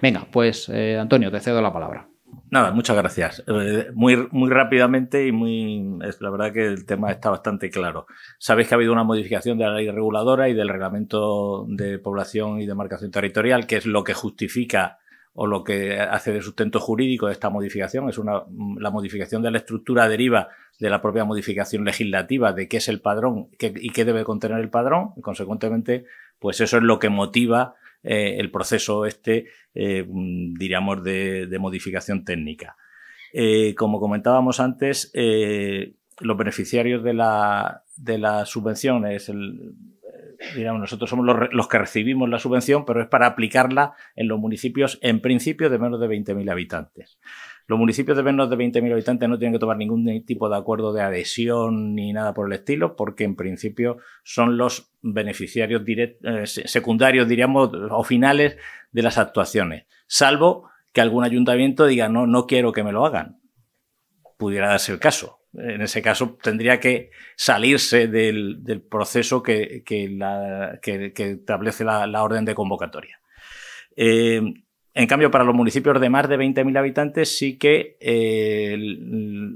Venga, pues eh, Antonio, te cedo la palabra. Nada, muchas gracias. Eh, muy, muy rápidamente y muy. la verdad que el tema está bastante claro. Sabéis que ha habido una modificación de la ley reguladora y del reglamento de población y demarcación territorial, que es lo que justifica o lo que hace de sustento jurídico de esta modificación. Es una, la modificación de la estructura deriva de la propia modificación legislativa de qué es el padrón y qué debe contener el padrón. Y consecuentemente, pues eso es lo que motiva eh, el proceso este, eh, diríamos, de, modificación técnica. Eh, como comentábamos antes, los beneficiarios de la, de subvención es el, nosotros somos los, los, que recibimos la subvención, pero es para aplicarla en los municipios, en principio, de menos de 20.000 habitantes. Los municipios de menos de 20.000 habitantes no tienen que tomar ningún tipo de acuerdo de adhesión ni nada por el estilo, porque en principio son los beneficiarios directos, eh, secundarios, diríamos, o finales de las actuaciones, salvo que algún ayuntamiento diga, no, no quiero que me lo hagan. Pudiera darse el caso. En ese caso tendría que salirse del, proceso que, la, establece la, orden de convocatoria. Eh, en cambio, para los municipios de más de 20.000 habitantes sí que eh,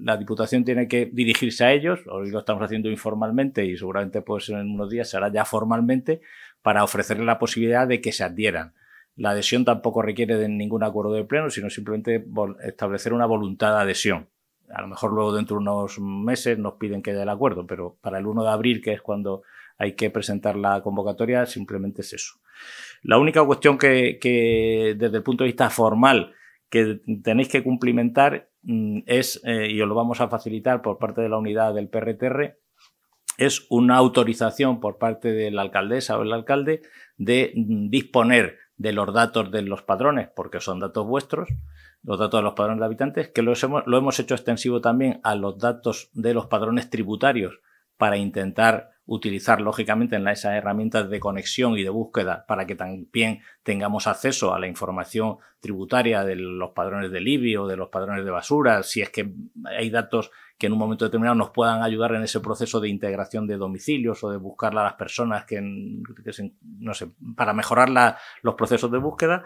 la Diputación tiene que dirigirse a ellos, hoy lo estamos haciendo informalmente y seguramente pues, en unos días será ya formalmente, para ofrecerles la posibilidad de que se adhieran. La adhesión tampoco requiere de ningún acuerdo de pleno, sino simplemente establecer una voluntad de adhesión. A lo mejor luego dentro de unos meses nos piden que haya el acuerdo, pero para el 1 de abril, que es cuando hay que presentar la convocatoria, simplemente es eso. La única cuestión que, desde el punto de vista formal que tenéis que cumplimentar mm, es, eh, y os lo vamos a facilitar por parte de la unidad del PRTR, es una autorización por parte de la alcaldesa o el alcalde de mm, disponer de los datos de los padrones, porque son datos vuestros, los datos de los padrones de habitantes, que lo hemos hecho extensivo también a los datos de los padrones tributarios para intentar utilizar lógicamente en esas herramientas de conexión y de búsqueda para que también tengamos acceso a la información tributaria de los padrones de Libia o de los padrones de basura, si es que hay datos que en un momento determinado nos puedan ayudar en ese proceso de integración de domicilios o de buscar a las personas que, no sé, para mejorar los procesos de búsqueda.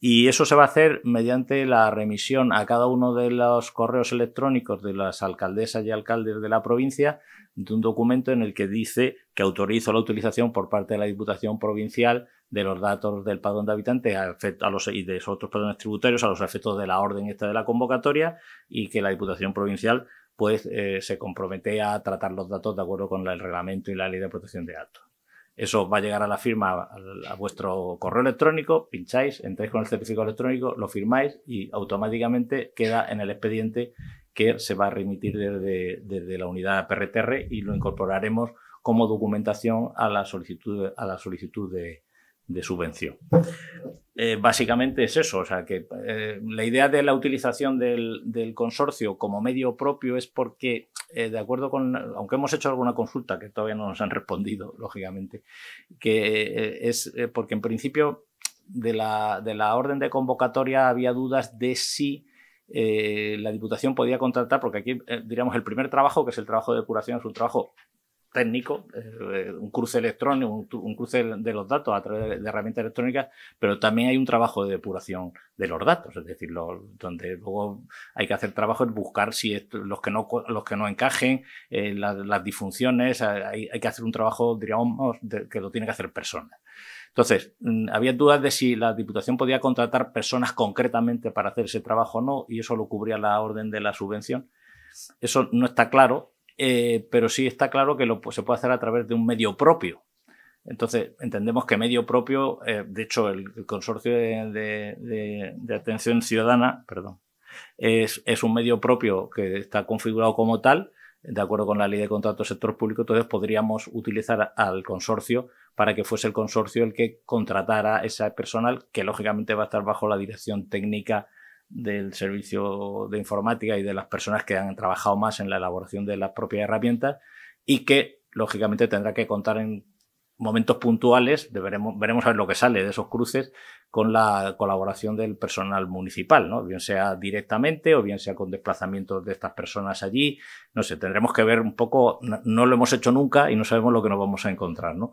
Y eso se va a hacer mediante la remisión a cada uno de los correos electrónicos de las alcaldesas y alcaldes de la provincia de un documento en el que dice que autorizo la utilización por parte de la Diputación Provincial de los datos del padrón de habitantes a, los, y de otros padrones tributarios a los efectos de la orden esta de la convocatoria y que la Diputación Provincial pues eh, se compromete a tratar los datos de acuerdo con el reglamento y la ley de protección de datos. Eso va a llegar a la firma, a, vuestro correo electrónico, pincháis, entráis con el certificado electrónico, lo firmáis y automáticamente queda en el expediente que se va a remitir desde, desde la unidad PRTR y lo incorporaremos como documentación a la solicitud, a la solicitud de, de subvención. Eh, básicamente es eso, o sea que eh, la idea de la utilización del, consorcio como medio propio es porque, eh, de acuerdo con, aunque hemos hecho alguna consulta que todavía no nos han respondido, lógicamente, que es porque en principio de la, orden de convocatoria había dudas de si la Diputación podía contratar, porque aquí diríamos el primer trabajo, que es el trabajo de curación, es un trabajo técnico, eh, un cruce electrónico, un, cruce de los datos a través de, herramientas electrónicas, pero también hay un trabajo de depuración de los datos, es decir, donde luego hay que hacer trabajo en buscar si los, que no, los que no encajen, eh, las, disfunciones, hay, que hacer un trabajo, diríamos, que lo tiene que hacer personas. Entonces, mm, había dudas de si la Diputación podía contratar personas concretamente para hacer ese trabajo o no, y eso lo cubría la orden de la subvención. Eso no está claro, eh, pero sí está claro que se puede hacer a través de un medio propio. Entonces, entendemos que medio propio, eh, de hecho, el, consorcio de, atención ciudadana, perdón, es, un medio propio que está configurado como tal, de acuerdo con la ley de contratos del sector público, entonces podríamos utilizar al consorcio para que fuese el consorcio el que contratara ese personal, que lógicamente va a estar bajo la dirección técnica del servicio de informática y de las personas que han trabajado más en la elaboración de las propias herramientas y que, lógicamente, tendrá que contar en momentos puntuales, veremos veremos a ver lo que sale de esos cruces con la colaboración del personal municipal, ¿no? Bien sea directamente o bien sea con desplazamientos de estas personas allí. No sé, tendremos que ver un poco, no lo hemos hecho nunca y no sabemos lo que nos vamos a encontrar, ¿no?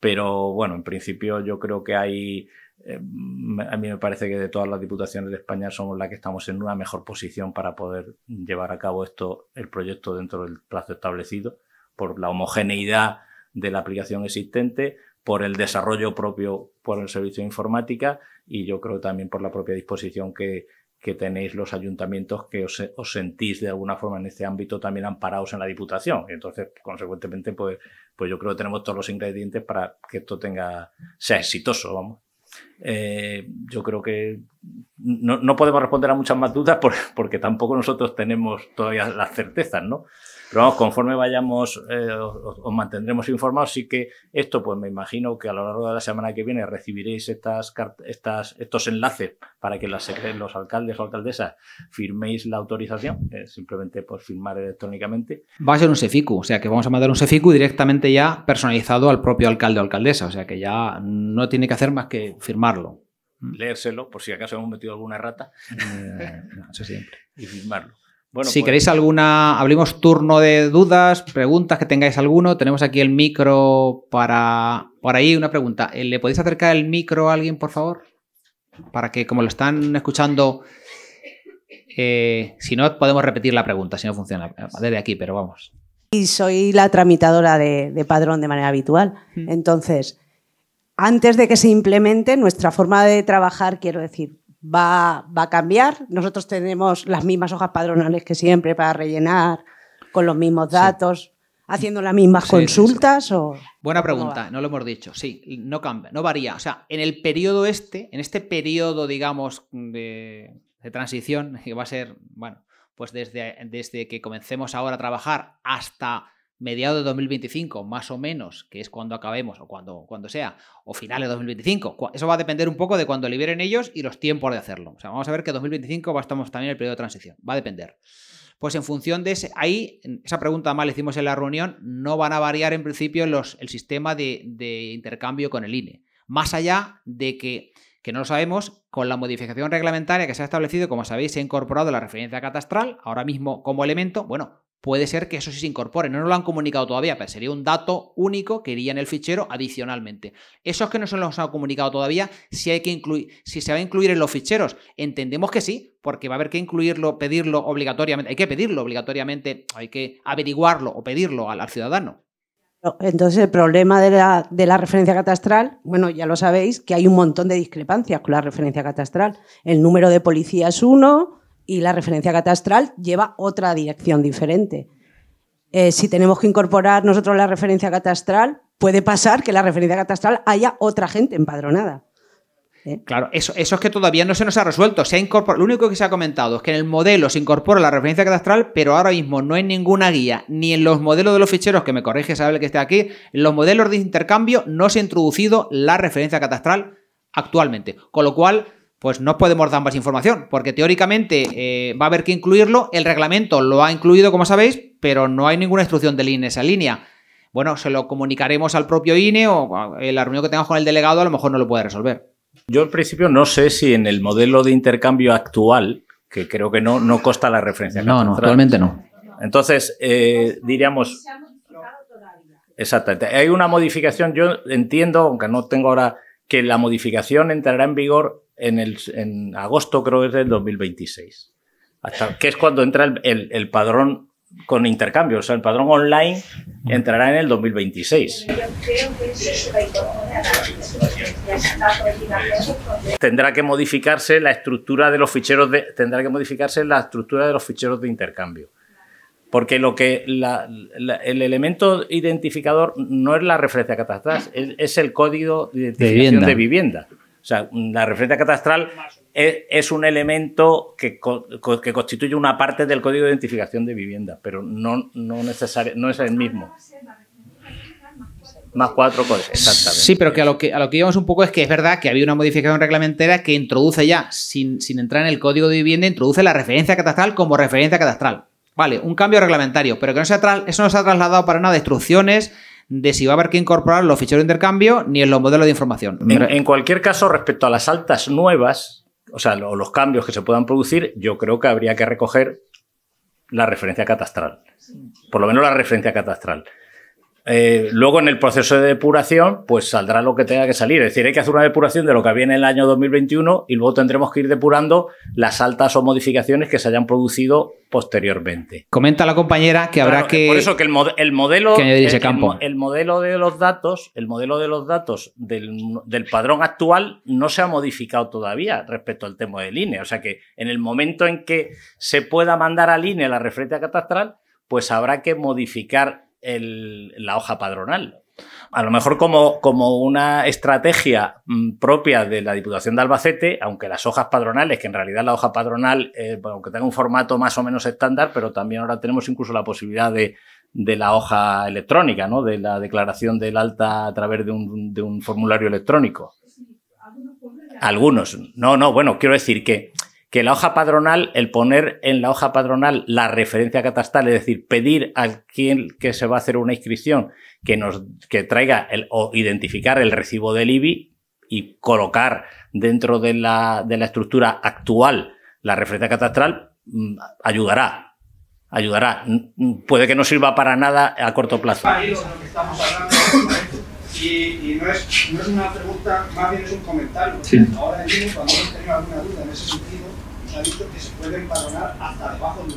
Pero bueno, en principio yo creo que hay eh, a mí me parece que de todas las diputaciones de España somos las que estamos en una mejor posición para poder llevar a cabo esto, el proyecto dentro del plazo establecido, por la homogeneidad de la aplicación existente, por el desarrollo propio por el servicio de informática y yo creo también por la propia disposición que, que tenéis los ayuntamientos que os, os, sentís de alguna forma en este ámbito también amparados en la diputación. Entonces, consecuentemente, pues, pues yo creo que tenemos todos los ingredientes para que esto tenga, sea exitoso, vamos. Eh, yo creo que no, podemos responder a muchas más dudas porque, porque tampoco nosotros tenemos todavía las certezas, ¿no? Pero vamos, conforme vayamos, eh, os, mantendremos informados. Sí que esto, pues me imagino que a lo largo de la semana que viene recibiréis estas, estas, estos enlaces para que los alcaldes o alcaldesas firméis la autorización, eh, simplemente por firmar electrónicamente. Va a ser un SEFICU, o sea que vamos a mandar un SEFICU directamente ya personalizado al propio alcalde o alcaldesa, o sea que ya no tiene que hacer más que firmarlo. Leérselo, por si acaso hemos metido alguna rata. Eh, no, siempre. y firmarlo si pues queréis alguna, abrimos turno de dudas, preguntas que tengáis alguno. Tenemos aquí el micro para. Por ahí una pregunta. Eh, ¿Le podéis acercar el micro a alguien, por favor? Para que, como lo están escuchando, eh, si no, podemos repetir la pregunta, si no funciona eh, desde aquí, pero vamos. Y soy la tramitadora de, padrón de manera habitual. Mm. Entonces, antes de que se implemente, nuestra forma de trabajar, quiero decir, va, va a cambiar. Nosotros tenemos las mismas hojas padronales que siempre para rellenar con los mismos datos. haciendo las mismas consultas o buena pregunta no lo hemos dicho sí no cambia no varía o sea en el periodo este en este periodo digamos de, transición que va a ser bueno pues desde, desde que comencemos ahora a trabajar hasta mediado de 2025, más o menos, que es cuando acabemos o cuando, cuando sea, o finales de 2025. Eso va a depender un poco de cuando liberen ellos y los tiempos de hacerlo. O sea, vamos a ver que 2025 va a también el periodo de transición. Va a depender. Pues en función de ese, ahí, esa pregunta más la hicimos en la reunión, no van a variar en principio los, el sistema de, intercambio con el INE. Más allá de que que no lo sabemos, con la modificación reglamentaria que se ha establecido, como sabéis, se ha incorporado la referencia catastral, ahora mismo como elemento, bueno, puede ser que eso sí se incorpore. No nos lo han comunicado todavía, pero sería un dato único que iría en el fichero adicionalmente. Esos que no se los han comunicado todavía, si, hay que incluir, si se va a incluir en los ficheros, entendemos que sí, porque va a haber que incluirlo, pedirlo obligatoriamente. Hay que pedirlo obligatoriamente, hay que averiguarlo o pedirlo al, ciudadano. Entonces, el problema de la, de la, referencia catastral, bueno, ya lo sabéis, que hay un montón de discrepancias con la referencia catastral. El número de policía es uno, y la referencia catastral lleva otra dirección diferente. Eh, si tenemos que incorporar nosotros la referencia catastral, puede pasar que la referencia catastral haya otra gente empadronada. ¿eh? Claro, eso, es que todavía no se nos ha resuelto. Se lo único que se ha comentado es que en el modelo se incorpora la referencia catastral, pero ahora mismo no hay ninguna guía, ni en los modelos de los ficheros, que me corrige el que esté aquí, en los modelos de intercambio no se ha introducido la referencia catastral actualmente. Con lo cual, pues no podemos dar más información, porque teóricamente eh, va a haber que incluirlo, el reglamento lo ha incluido, como sabéis, pero no hay ninguna instrucción del INE en esa línea. Bueno, se lo comunicaremos al propio INE o en eh, la reunión que tengamos con el delegado a lo mejor no lo puede resolver. Yo al principio no sé si en el modelo de intercambio actual, que creo que no, no consta la referencia. No, no, actualmente no. Entonces, eh, diríamos... Exactamente. Hay una modificación, yo entiendo, aunque no tengo ahora, que la modificación entrará en vigor en, el, en agosto creo que es del 2026, hasta, que es cuando entra el, el, padrón con intercambio, o sea, el padrón online entrará en el 2026. Tendrá que modificarse la estructura de los ficheros de, tendrá que modificarse la estructura de los ficheros de intercambio. Porque lo que la, el elemento identificador no es la referencia catastral, es, es el código de identificación De vivienda. O sea, la referencia catastral es, un elemento que, constituye una parte del código de identificación de vivienda, pero no, no, es el mismo más cuatro cosas, exactamente. Sí, pero que a lo que a íbamos un poco es que es verdad que había una modificación reglamentaria que introduce ya, sin, entrar en el código de vivienda, introduce la referencia catastral como referencia catastral. Vale, un cambio reglamentario, pero que no se ha eso no se ha trasladado para nada de instrucciones, de si va a haber que incorporar los ficheros de intercambio ni en los modelos de información. En, cualquier caso, respecto a las altas nuevas, o sea, los cambios que se puedan producir, yo creo que habría que recoger la referencia catastral. Por lo menos la referencia catastral. Eh, luego en el proceso de depuración, pues saldrá lo que tenga que salir. Es decir, hay que hacer una depuración de lo que viene en el año 2021 y luego tendremos que ir depurando las altas o modificaciones que se hayan producido posteriormente. Comenta la compañera que habrá que. Por eso que el, modelo. el, ese campo. El, modelo de los datos, el modelo de los datos del, padrón actual no se ha modificado todavía respecto al tema de INE. O sea que en el momento en que se pueda mandar a INE la referencia catastral, pues habrá que modificar la hoja padronal. A lo mejor como, como, una estrategia mm, propia de la Diputación de Albacete, aunque las hojas padronales, que en realidad la hoja padronal, eh, aunque tenga un formato más o menos estándar, pero también ahora tenemos incluso la posibilidad de, la hoja electrónica, ¿no? de la declaración del alta a través de un, de un formulario electrónico. Algunos. No, no, bueno, quiero decir que la hoja padronal, el poner en la hoja padronal la referencia catastral, es decir, pedir a quien que se va a hacer una inscripción que nos que traiga o identificar el recibo del IBI y colocar dentro de la, de la estructura actual la referencia catastral, mm, ayudará, ayudará. Mm, mm, puede que no sirva para nada a corto plazo. Este y, no, es, una pregunta, más bien es un comentario. Ahora cuando alguna duda en se ha visto que se puede empadronar hasta debajo de un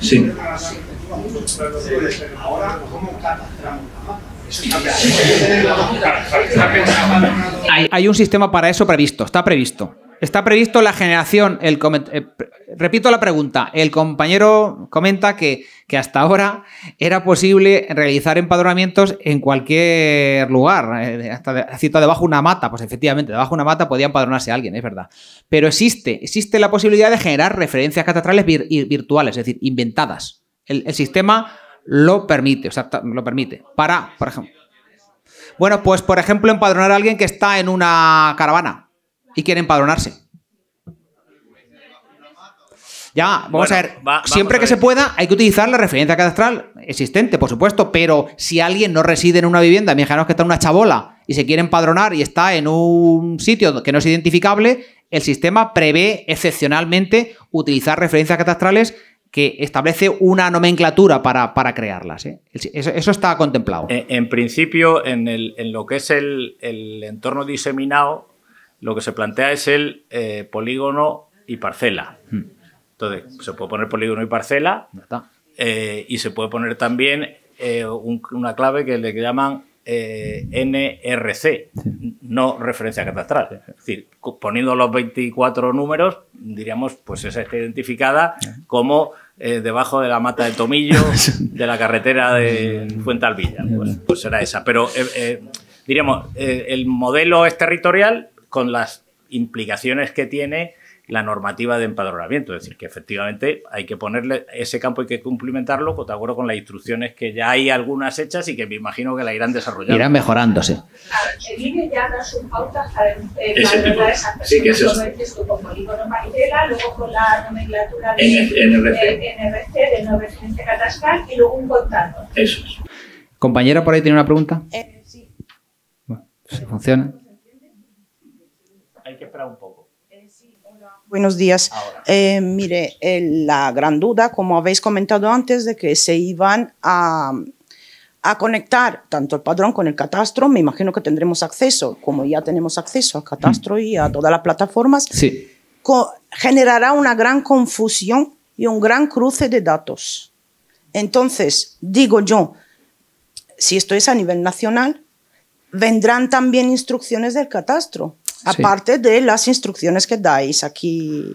Sí. Ahora, ¿cómo catastramos la mata? Hay, hay un sistema para eso previsto, está previsto. Está previsto la generación. El eh, repito la pregunta. El compañero comenta que, hasta ahora era posible realizar empadronamientos en cualquier lugar. Eh, hasta debajo debajo una mata. Pues efectivamente, debajo de una mata podía empadronarse alguien, es verdad. Pero existe, existe la posibilidad de generar referencias catastrales virtuales, es decir, inventadas. El, el, sistema lo permite, o sea, lo permite. Para, por ejemplo. Bueno, pues por ejemplo, empadronar a alguien que está en una caravana y quiere empadronarse. Ya, vamos a ver. siempre que se pueda, hay que utilizar la referencia cadastral existente, por supuesto, pero si alguien no reside en una vivienda, imaginaos que está en una chabola y se quiere empadronar y está en un sitio que no es identificable, el sistema prevé excepcionalmente utilizar referencias catastrales que establece una nomenclatura para, crearlas. ¿eh? Eso, está contemplado. Eh, en, principio, en, lo que es el entorno diseminado, lo que se plantea es el eh, polígono y parcela. Hmm. Entonces, se puede poner polígono y parcela eh, y se puede poner también eh, una clave que le llaman NRC, no referencia catastral. Es decir, poniendo los 24 números, diríamos, pues esa está identificada como debajo de la mata de Tomillo, de la carretera de Fuente Alvilla. Pues, pues será esa. Pero diríamos, el modelo es territorial con las implicaciones que tiene la normativa de empadronamiento. Es decir, que efectivamente hay que ponerle ese campo, hay que cumplimentarlo, te pues, acuerdo con las instrucciones que ya hay algunas hechas y que me imagino que la irán desarrollando. Irán mejorándose. El INE ya da sus pautas para eh, esas personas. Sí, que eso es. con polígono Maritela, luego con la nomenclatura de NRC, de no referencia catastral y luego un contador. Eso es. Compañera, por ahí tiene una pregunta. Eh, sí. Bueno, si funciona. Eh, Buenos días. Eh, mire, eh, la gran duda, como habéis comentado antes, de que se iban a, conectar tanto el padrón con el catastro, me imagino que tendremos acceso, como ya tenemos acceso al catastro y a todas las plataformas, generará una gran confusión y un gran cruce de datos. Entonces, digo yo, si esto es a nivel nacional, vendrán también instrucciones del catastro aparte de las instrucciones que dais aquí.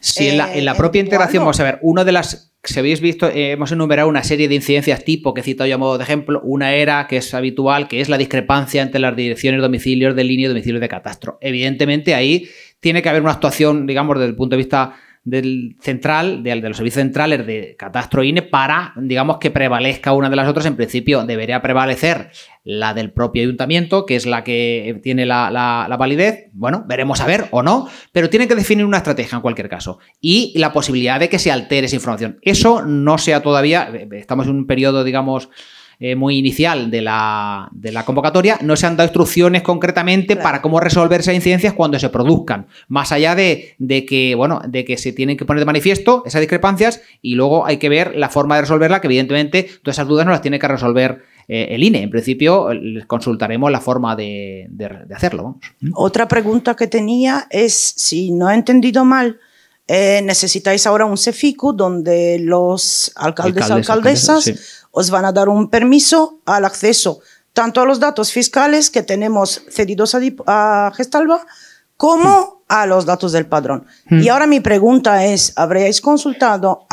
Sí, en, la, eh, propia integración, vamos a ver, una de las si habéis visto, eh, hemos enumerado una serie de incidencias tipo que he citado yo a modo de ejemplo. Una era que es habitual, que es la discrepancia entre las direcciones domicilios de línea y domicilios de catastro. Evidentemente, ahí tiene que haber una actuación, digamos, desde el punto de vista del central, de, de los servicios centrales de catastro INE, para, digamos, que prevalezca una de las otras. En principio, debería prevalecer la del propio ayuntamiento, que es la que tiene la, validez, bueno, veremos a ver o no, pero tienen que definir una estrategia en cualquier caso y la posibilidad de que se altere esa información. Eso no sea todavía, eh, estamos en un periodo, digamos, eh, muy inicial de la, de la, convocatoria, no se han dado instrucciones concretamente para cómo resolver esas incidencias cuando se produzcan, más allá de, que, bueno, de que se tienen que poner de manifiesto esas discrepancias y luego hay que ver la forma de resolverla, que evidentemente todas esas dudas no las tiene que resolver eh, el INE. En principio, consultaremos la forma de, hacerlo. Otra pregunta que tenía es, si no he entendido mal, eh, necesitáis ahora un CEFICU donde los alcaldes, y alcaldesas, os van a dar un permiso al acceso tanto a los datos fiscales que tenemos cedidos a, Gestalba como... Mm. a los datos del padrón. Mm. Y ahora mi pregunta es, ¿habréis consultado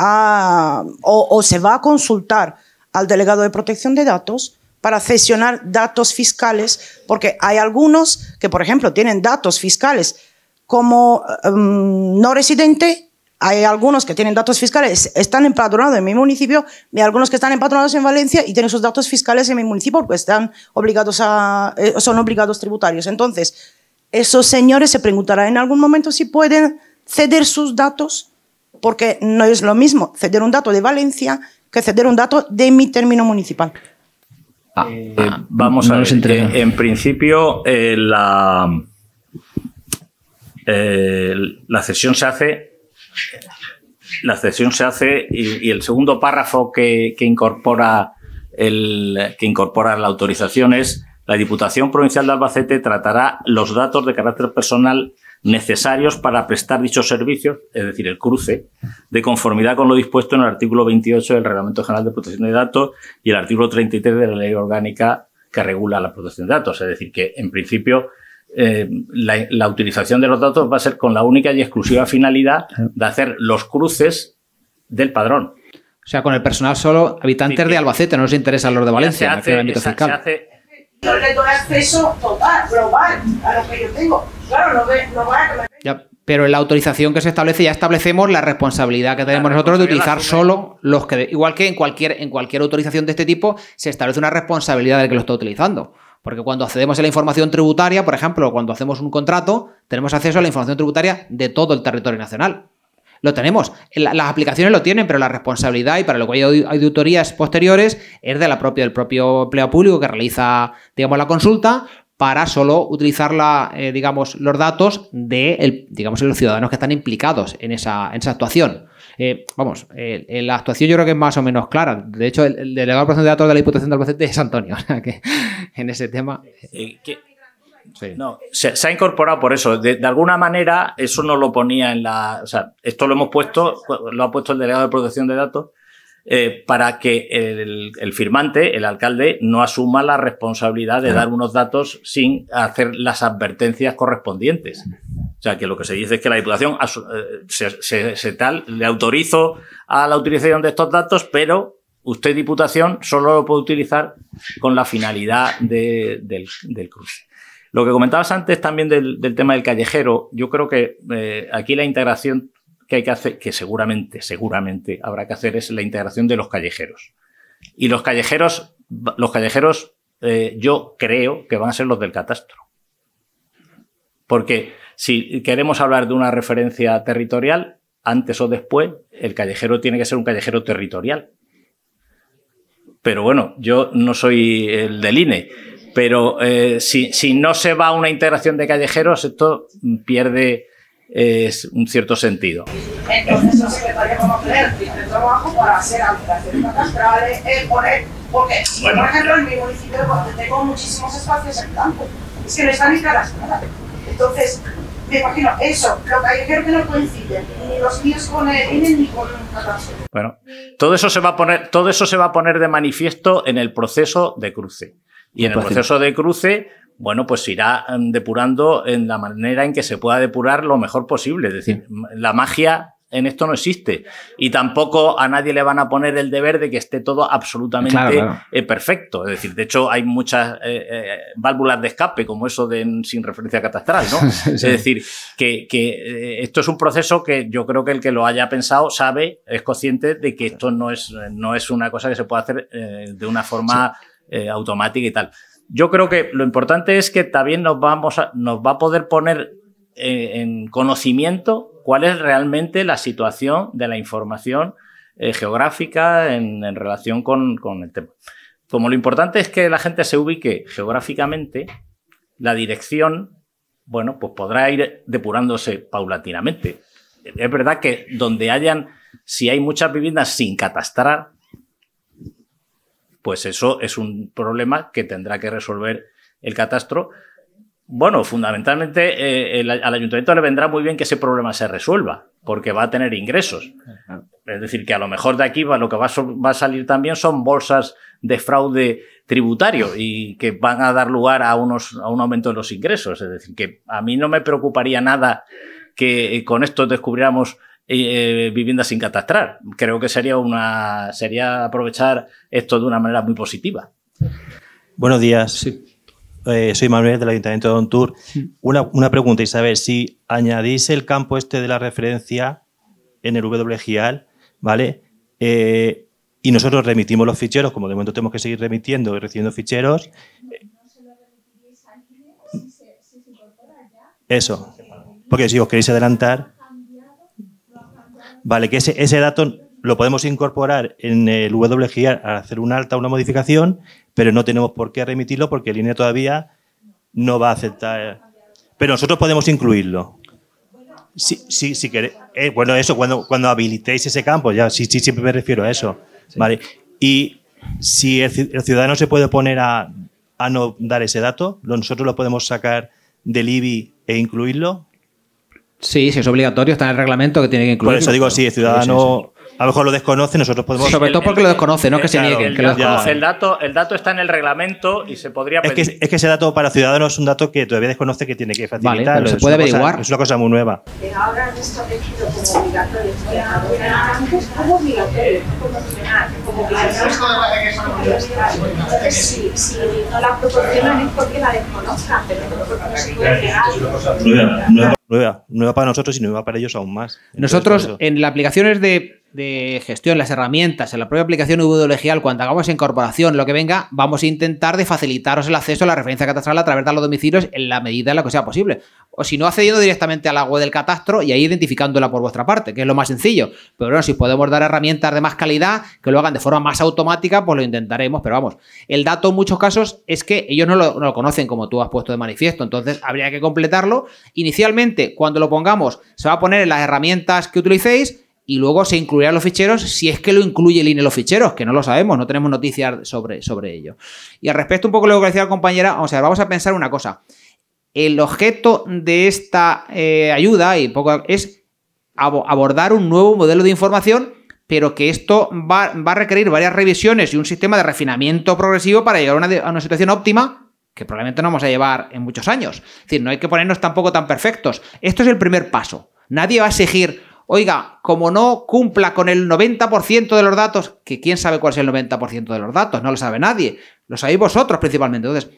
o, se va a consultar al delegado de protección de datos para cesionar datos fiscales, porque hay algunos que, por ejemplo, tienen datos fiscales como em, no residente, hay algunos que tienen datos fiscales, están empadronados en mi municipio, y algunos que están empadronados en Valencia y tienen sus datos fiscales en mi municipio porque están obligados a, eh, son obligados tributarios. Entonces, esos señores se preguntarán en algún momento si pueden ceder sus datos, porque no es lo mismo ceder un dato de Valencia que ceder un dato de mi término municipal. Ah, eh, ah, vamos a ver. Eh, en principio, eh, la, la cesión se hace. La cesión se hace y, el segundo párrafo que, incorpora el, que incorpora la autorización es la Diputación Provincial de Albacete tratará los datos de carácter personal necesarios para prestar dichos servicios, es decir, el cruce, de conformidad con lo dispuesto en el artículo 28 del Reglamento General de Protección de Datos y el artículo 33 de la Ley Orgánica que regula la protección de datos. Es decir, que en principio eh, la, utilización de los datos va a ser con la única y exclusiva finalidad de hacer los cruces del padrón. O sea, con el personal solo, habitantes de Albacete, no nos interesan los de Valencia. Se hace, Yo le doy acceso total, global, a lo que yo tengo pero en la autorización que se establece ya establecemos la responsabilidad que tenemos nosotros de utilizar solo los que... Igual que en cualquier, en cualquier autorización de este tipo se establece una responsabilidad del que lo está utilizando. Porque cuando accedemos a la información tributaria, por ejemplo, cuando hacemos un contrato, tenemos acceso a la información tributaria de todo el territorio nacional. Lo tenemos. Las aplicaciones lo tienen, pero la responsabilidad, y para lo cual hay auditorías posteriores, es de la propia, del propio empleado público que realiza, digamos, la consulta, para solo utilizar eh, digamos, los datos de digamos, los ciudadanos que están implicados en esa, en esa actuación. Eh, vamos, la actuación yo creo que es más o menos clara. De hecho, el, delegado de protección de datos de la Diputación de Albacete es Antonio, que en ese tema... No, se, ha incorporado por eso. De, alguna manera, eso no lo ponía en la. esto lo hemos puesto, lo ha puesto el delegado de protección de datos, eh, para que el, firmante, el alcalde, no asuma la responsabilidad de dar unos datos sin hacer las advertencias correspondientes. O sea, que lo que se dice es que la Diputación eh, se, tal, le autorizo a la utilización de estos datos, pero usted, Diputación, solo lo puede utilizar con la finalidad del, cruce. Lo que comentabas antes también del, tema del callejero, yo creo que eh, aquí la integración que hay que hacer, que seguramente, seguramente habrá que hacer, es la integración de los callejeros. Y los callejeros, los callejeros, eh, yo creo que van a ser los del catastro. Porque si queremos hablar de una referencia territorial, antes o después, el callejero tiene que ser un callejero territorial. Pero bueno, yo no soy el del INE, pero eh, si, si, no se va a una integración de callejeros, esto pierde, es un cierto sentido. Entonces, secretaría va a tener el trabajo para hacer alteraciones catastrales, poner, porque, bueno. por ejemplo, en mi municipio pues, tengo muchísimos espacios en campo, es que no están ni nada. Entonces, me imagino eso, lo callejero que no coincide, ni los míos con el ni con catastro. Bueno, todo eso, se va a poner, todo eso se va a poner de manifiesto en el proceso de cruce. Y en el proceso de cruce bueno, pues irá em, depurando en la manera en que se pueda depurar lo mejor posible. Es decir, la magia en esto no existe. Y tampoco a nadie le van a poner el deber de que esté todo absolutamente eh, perfecto. Es decir, de hecho, hay muchas eh, eh, válvulas de escape, como eso de mm, sin referencia catastral, ¿no? Es decir, que, esto es un proceso que yo creo que el que lo haya pensado sabe, es consciente de que esto no es, no es una cosa que se pueda hacer de una forma automática y tal yo creo que lo importante es que también nos, vamos a, nos va a poder poner eh, en, conocimiento cuál es realmente la situación de la información eh, geográfica en, relación con, con, el tema. Como lo importante es que la gente se ubique geográficamente, la dirección, bueno, pues podrá ir depurándose paulatinamente. Es verdad que donde hayan, si hay muchas viviendas sin catastrar, pues eso es un problema que tendrá que resolver el catastro. Bueno, fundamentalmente eh, al ayuntamiento le vendrá muy bien que ese problema se resuelva, porque va a tener ingresos. Es decir, que a lo mejor de aquí lo que va a, salir también son bolsas de fraude tributario y que van a dar lugar a, unos, a un aumento de los ingresos. Es decir, que a mí no me preocuparía nada que eh, con esto descubriéramos eh, vivienda sin catastrar. Creo que sería una sería aprovechar esto de una manera muy positiva. Buenos días. Eh, soy Manuel del Ayuntamiento de Ontur. Una, una pregunta, Isabel. Si añadís el campo este de la referencia en el WGIAL, ¿vale? Eh, y nosotros remitimos los ficheros, como de momento tenemos que seguir remitiendo y recibiendo ficheros. Eso. Porque si os queréis adelantar. Vale, que ese, ese dato lo podemos incorporar en el WGR al hacer una alta, una modificación, pero no tenemos por qué remitirlo porque el INE todavía no va a aceptar. Pero nosotros podemos incluirlo. sí sí eh, bueno, eso, cuando, cuando habilitéis ese campo, ya sí, sí, siempre me refiero a eso. Vale. Y si el, ciudadano se puede poner a, a no dar ese dato, nosotros lo podemos sacar del IBI e incluirlo. Sí, sí, es obligatorio, está en el reglamento que tiene que incluir. Por eso digo, sí, el ciudadano a lo mejor lo desconoce, nosotros podemos... sobre todo porque lo desconoce, no que se niegue. que lo el, dato, el dato está en el reglamento y se podría pedir. Es que, es que ese dato para ciudadanos es un dato que todavía desconoce que tiene que facilitar. se puede es averiguar. es una cosa muy nueva. Eh, ahora han establecido como obligatorio, antes como obligatorio, como opcional. que son si, si no la proporcionan es porque la desconozcan, pero no porque no una nueva, nueva para nosotros y nueva para ellos aún más. nosotros en las aplicaciones de de gestión, las herramientas, en la propia aplicación WLGL, cuando hagamos incorporación, lo que venga, vamos a intentar de facilitaros el acceso a la referencia catastral a través de los domicilios en la medida en la que sea posible. O si no, accediendo directamente al agua del catastro y ahí identificándola por vuestra parte, que es lo más sencillo. Pero bueno, si podemos dar herramientas de más calidad, que lo hagan de forma más automática, pues lo intentaremos. Pero vamos, el dato en muchos casos es que ellos no lo, no lo conocen como tú has puesto de manifiesto, entonces habría que completarlo. Inicialmente, cuando lo pongamos, se va a poner en las herramientas que utilicéis y luego se incluirán los ficheros si es que lo incluye el INE los ficheros, que no lo sabemos, no tenemos noticias sobre, sobre ello. Y al respecto, un poco lo que decía la compañera, vamos a pensar una cosa. El objeto de esta eh, ayuda y poco, es abordar un nuevo modelo de información, pero que esto va, a requerir varias revisiones y un sistema de refinamiento progresivo para llegar a una, a una situación óptima que probablemente no vamos a llevar en muchos años. Es decir, no hay que ponernos tampoco tan perfectos. Esto es el primer paso. Nadie va a exigir oiga, como no cumpla con el 90% de los datos, que quién sabe cuál es el 90% de los datos, no lo sabe nadie, lo sabéis vosotros principalmente. Entonces,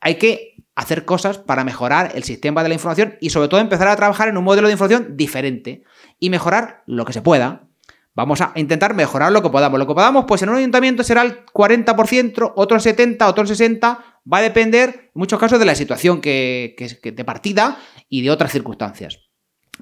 hay que hacer cosas para mejorar el sistema de la información y sobre todo empezar a trabajar en un modelo de información diferente y mejorar lo que se pueda. Vamos a intentar mejorar lo que podamos. Lo que podamos, pues en un ayuntamiento será el 40%, otro 70%, otro 60%. Va a depender, en muchos casos, de la situación que de partida y de otras circunstancias.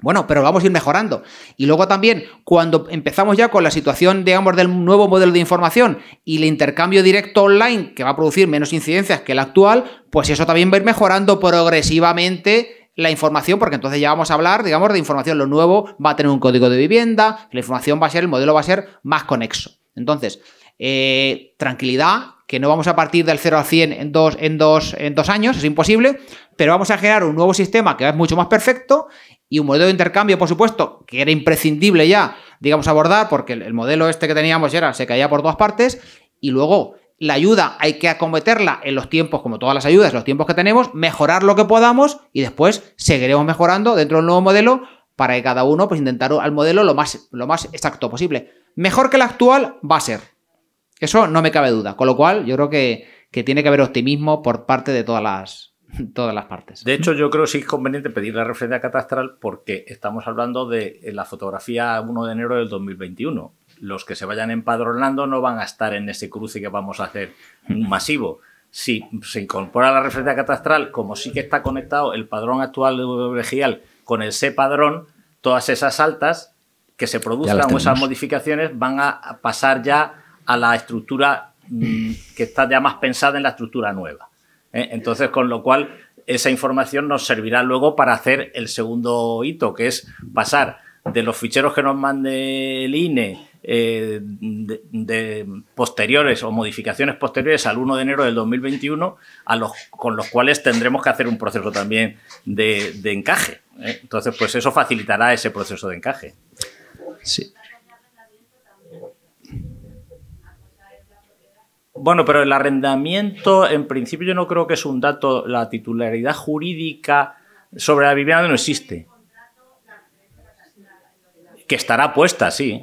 Bueno, pero vamos a ir mejorando. Y luego también, cuando empezamos ya con la situación, digamos, del nuevo modelo de información y el intercambio directo online, que va a producir menos incidencias que el actual, pues eso también va a ir mejorando progresivamente la información, porque entonces ya vamos a hablar, digamos, de información. Lo nuevo va a tener un código de vivienda, la información va a ser, el modelo va a ser más conexo. Entonces, eh, tranquilidad que no vamos a partir del 0 a 100 en dos, en, dos, en años, es imposible, pero vamos a generar un nuevo sistema que es mucho más perfecto y un modelo de intercambio, por supuesto, que era imprescindible ya, digamos, abordar, porque el, modelo este que teníamos era, se caía por todas partes, y luego la ayuda hay que acometerla en los tiempos, como todas las ayudas, los tiempos que tenemos, mejorar lo que podamos y después seguiremos mejorando dentro del nuevo modelo para que cada uno pues intentar al modelo lo más, lo más exacto posible. Mejor que el actual va a ser. Eso no me cabe duda. Con lo cual, yo creo que, tiene que haber optimismo por parte de todas las, todas las partes. De hecho, yo creo que sí es conveniente pedir la referencia catastral porque estamos hablando de eh, la fotografía 1 de enero del 2021. Los que se vayan empadronando no van a estar en ese cruce que vamos a hacer masivo. Si se incorpora la referencia catastral, como sí que está conectado el padrón actual de con el C padrón, todas esas altas que se produzcan o esas modificaciones van a pasar ya a la estructura mm, que está ya más pensada en la estructura nueva. ¿eh? Entonces, con lo cual, esa información nos servirá luego para hacer el segundo hito, que es pasar de los ficheros que nos mande el INE eh, de, posteriores o modificaciones posteriores al 1 de enero del 2021, a los, con los cuales tendremos que hacer un proceso también de, encaje. ¿eh? Entonces, pues eso facilitará ese proceso de encaje. Sí. Bueno, pero el arrendamiento, en principio, yo no creo que es un dato. La titularidad jurídica sobre la vivienda no existe. Que estará puesta, sí.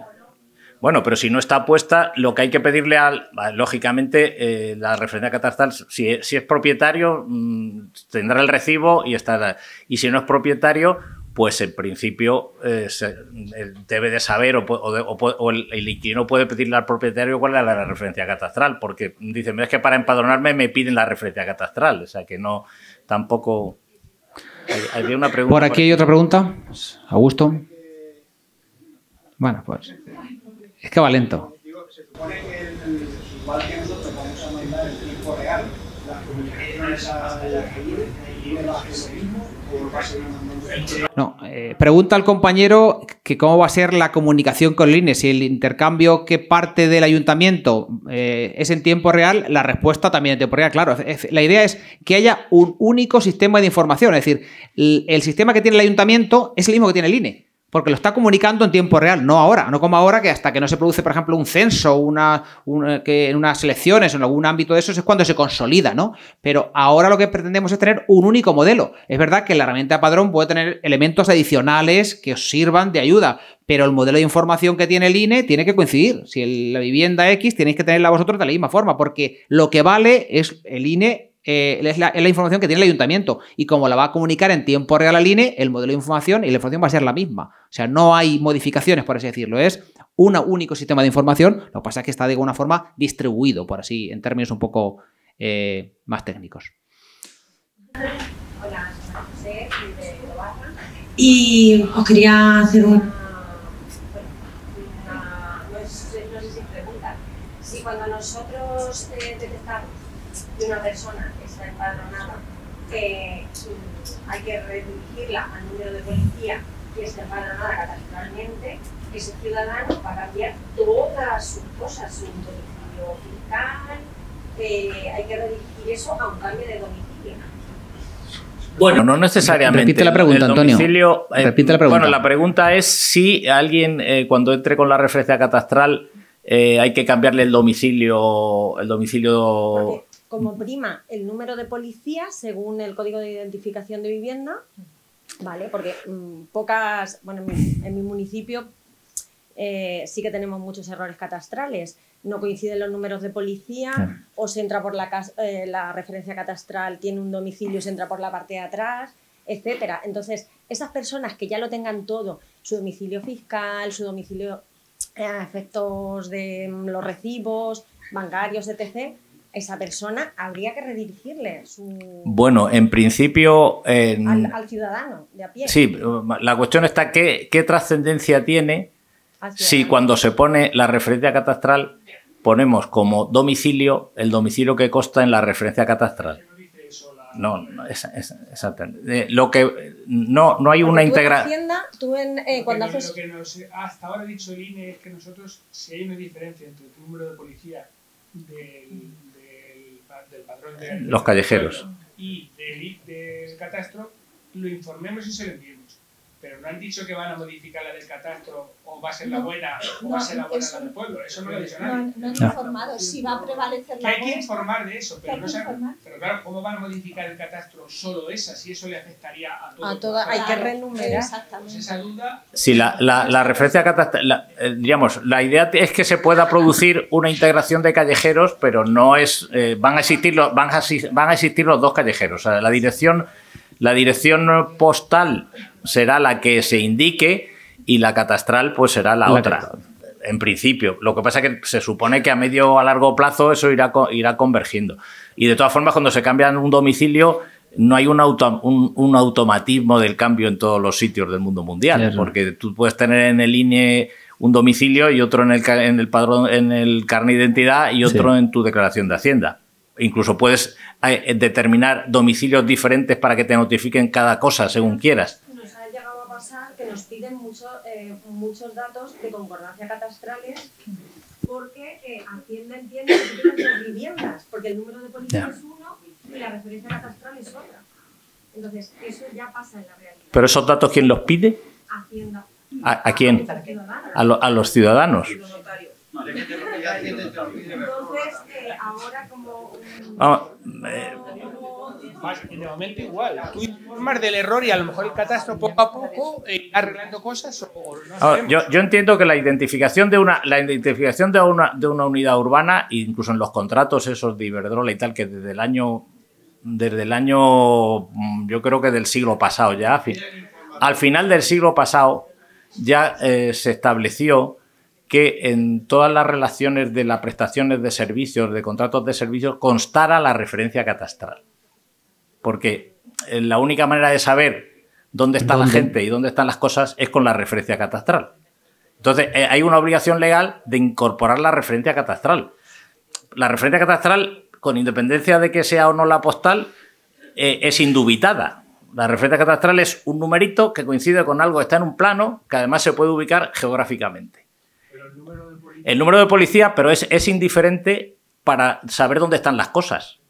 Bueno, pero si no está puesta, lo que hay que pedirle al. Lógicamente, eh, la referencia catastral, si, es propietario, mm, tendrá el recibo y estará. Y si no es propietario, pues en principio eh, debe de saber o, el, inquilino puede pedirle al propietario cuál es la referencia catastral, porque dicen, es que para empadronarme me piden la referencia catastral, o sea que no, tampoco... Hay, una pregunta. Por aquí hay otra pregunta, Augusto. Bueno, pues... Es que va lento. Se supone que el tiempo real, a la que y no, eh, pregunta al compañero que cómo va a ser la comunicación con el INE, si el intercambio que parte del ayuntamiento eh, es en tiempo real, la respuesta también en tiempo real, claro. la idea es que haya un único sistema de información, es decir, el, el sistema que tiene el ayuntamiento es el mismo que tiene el INE. Porque lo está comunicando en tiempo real, no ahora, no como ahora que hasta que no se produce, por ejemplo, un censo, una, eh, que en unas elecciones o en algún ámbito de esos es cuando se consolida, ¿no? Pero ahora lo que pretendemos es tener un único modelo. Es verdad que la herramienta padrón puede tener elementos adicionales que os sirvan de ayuda, pero el modelo de información que tiene el INE tiene que coincidir. Si la vivienda X tenéis que tenerla vosotros de la misma forma, porque lo que vale es el INE eh, es, la, información que tiene el ayuntamiento. Y como la va a comunicar en tiempo real al INE, el modelo de información y la información va a ser la misma. O sea, no hay modificaciones, por así decirlo. Es un único sistema de información. Lo que pasa es que está de alguna forma distribuido, por así, en términos un poco eh, más técnicos. Hola, José, de Y os quería hacer Una, no, sé si pregunta. Si cuando nosotros eh, detectamos de una persona que está empadronada, que mm, hay que redirigirla al número de policía que está empadronada catastralmente. ese ciudadano va a cambiar todas sus cosas, su domicilio fiscal, eh, hay que redirigir eso a un cambio de domicilio. Bueno, no necesariamente. Repite la pregunta, Antonio. Eh, Repite la pregunta. Bueno, la pregunta es si alguien eh, cuando entre con la referencia catastral hay que cambiarle el domicilio, el domicilio como prima el número de policías según el código de identificación de vivienda, ¿vale? Porque mm, pocas, bueno, en mi, municipio eh, sí que tenemos muchos errores catastrales. No coinciden los números de policía, o se entra por la, eh, la referencia catastral, tiene un domicilio, y se entra por la parte de atrás, etcétera. Entonces, esas personas que ya lo tengan todo, su domicilio fiscal, su domicilio a eh, efectos de mm, los recibos, bancarios, etc., esa persona habría que redirigirle su... Bueno, en principio... al, ciudadano de a pie. Sí, la cuestión está qué, qué trascendencia tiene si cuando se pone la referencia catastral ponemos como domicilio el domicilio que consta en la referencia catastral. No, no esa, esa, eh, lo que no, no hay una integración. Eh, cuando hasta ahora ha dicho el INE es que nosotros, si hay una diferencia entre el número de policía del del patrón de... Los callejeros. Y del, catastro lo informemos y se lo envíen pero no han dicho que van a modificar la del catastro o va a ser la buena o va a ser la buena la del pueblo. Eso no lo ha dicho No, han informado si va a prevalecer la Hay que informar de eso, pero, no pero claro, ¿cómo van a modificar el catastro solo esa si eso le afectaría a todo? toda, hay que renumerar. Exactamente. Pues sí, la, la, referencia a Catastro, eh, digamos, la idea es que se pueda producir una integración de callejeros, pero no es, eh, van, a existir los, van, a, van a existir los dos callejeros. la dirección, la dirección postal será la que se indique y la catastral pues será la, otra. En principio. Lo que pasa es que se supone que a medio o a largo plazo eso irá, irá convergiendo. Y de todas formas, cuando se cambia un domicilio, no hay un, un, automatismo del cambio en todos los sitios del mundo mundial. Porque tú puedes tener en el INE un domicilio y otro en el, en el padrón, en el carnet de identidad y otro en tu declaración de Hacienda. Incluso puedes eh, determinar domicilios diferentes para que te notifiquen cada cosa según quieras nos piden mucho, eh, muchos datos de concordancia catastrales porque Hacienda entiende que son viviendas, porque el número de policía es uno y la referencia catastral es otra. Entonces, eso ya pasa en la realidad. ¿Pero esos datos quién los pide? Hacienda. ¿A, quién? A, los ciudadanos. Entonces, eh, ahora como... Un... Ah, de igual. Tú del error y a lo mejor el catastro poco a poco eh, arreglando cosas. yo, entiendo que la identificación de una la identificación de una, de una unidad urbana, incluso en los contratos esos de Iberdrola y tal, que desde el año desde el año mm, yo creo que del siglo pasado ya al final del siglo pasado ya eh, se estableció que en todas las relaciones de las prestaciones de servicios, de contratos de servicios, constara la referencia catastral porque eh, la única manera de saber dónde está la gente y dónde están las cosas es con la referencia catastral. Entonces, eh, hay una obligación legal de incorporar la referencia catastral. La referencia catastral, con independencia de que sea o no la postal, eh, es indubitada. La referencia catastral es un numerito que coincide con algo, está en un plano, que además se puede ubicar geográficamente. el, número de policía... el número de policía, pero es indiferente para saber dónde están las cosas.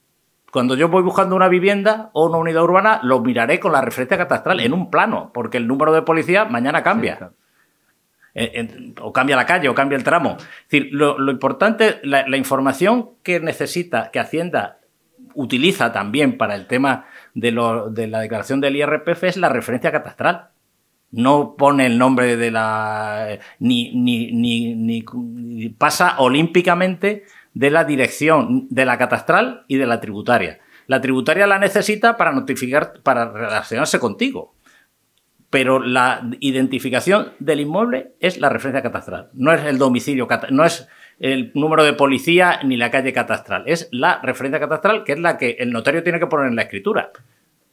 Cuando yo voy buscando una vivienda o una unidad urbana, lo miraré con la referencia catastral en un plano, porque el número de policía mañana cambia. Eh, eh, o cambia la calle, o cambia el tramo. Es decir, lo, importante, la, información que necesita, que Hacienda utiliza también para el tema de, la declaración del IRPF es la referencia catastral. No pone el nombre de la. Eh, ni pasa olímpicamente de la dirección de la catastral y de la tributaria. La tributaria la necesita para notificar, para relacionarse contigo. Pero la identificación del inmueble es la referencia catastral. No es el domicilio, no es el número de policía ni la calle catastral. Es la referencia catastral que es la que el notario tiene que poner en la escritura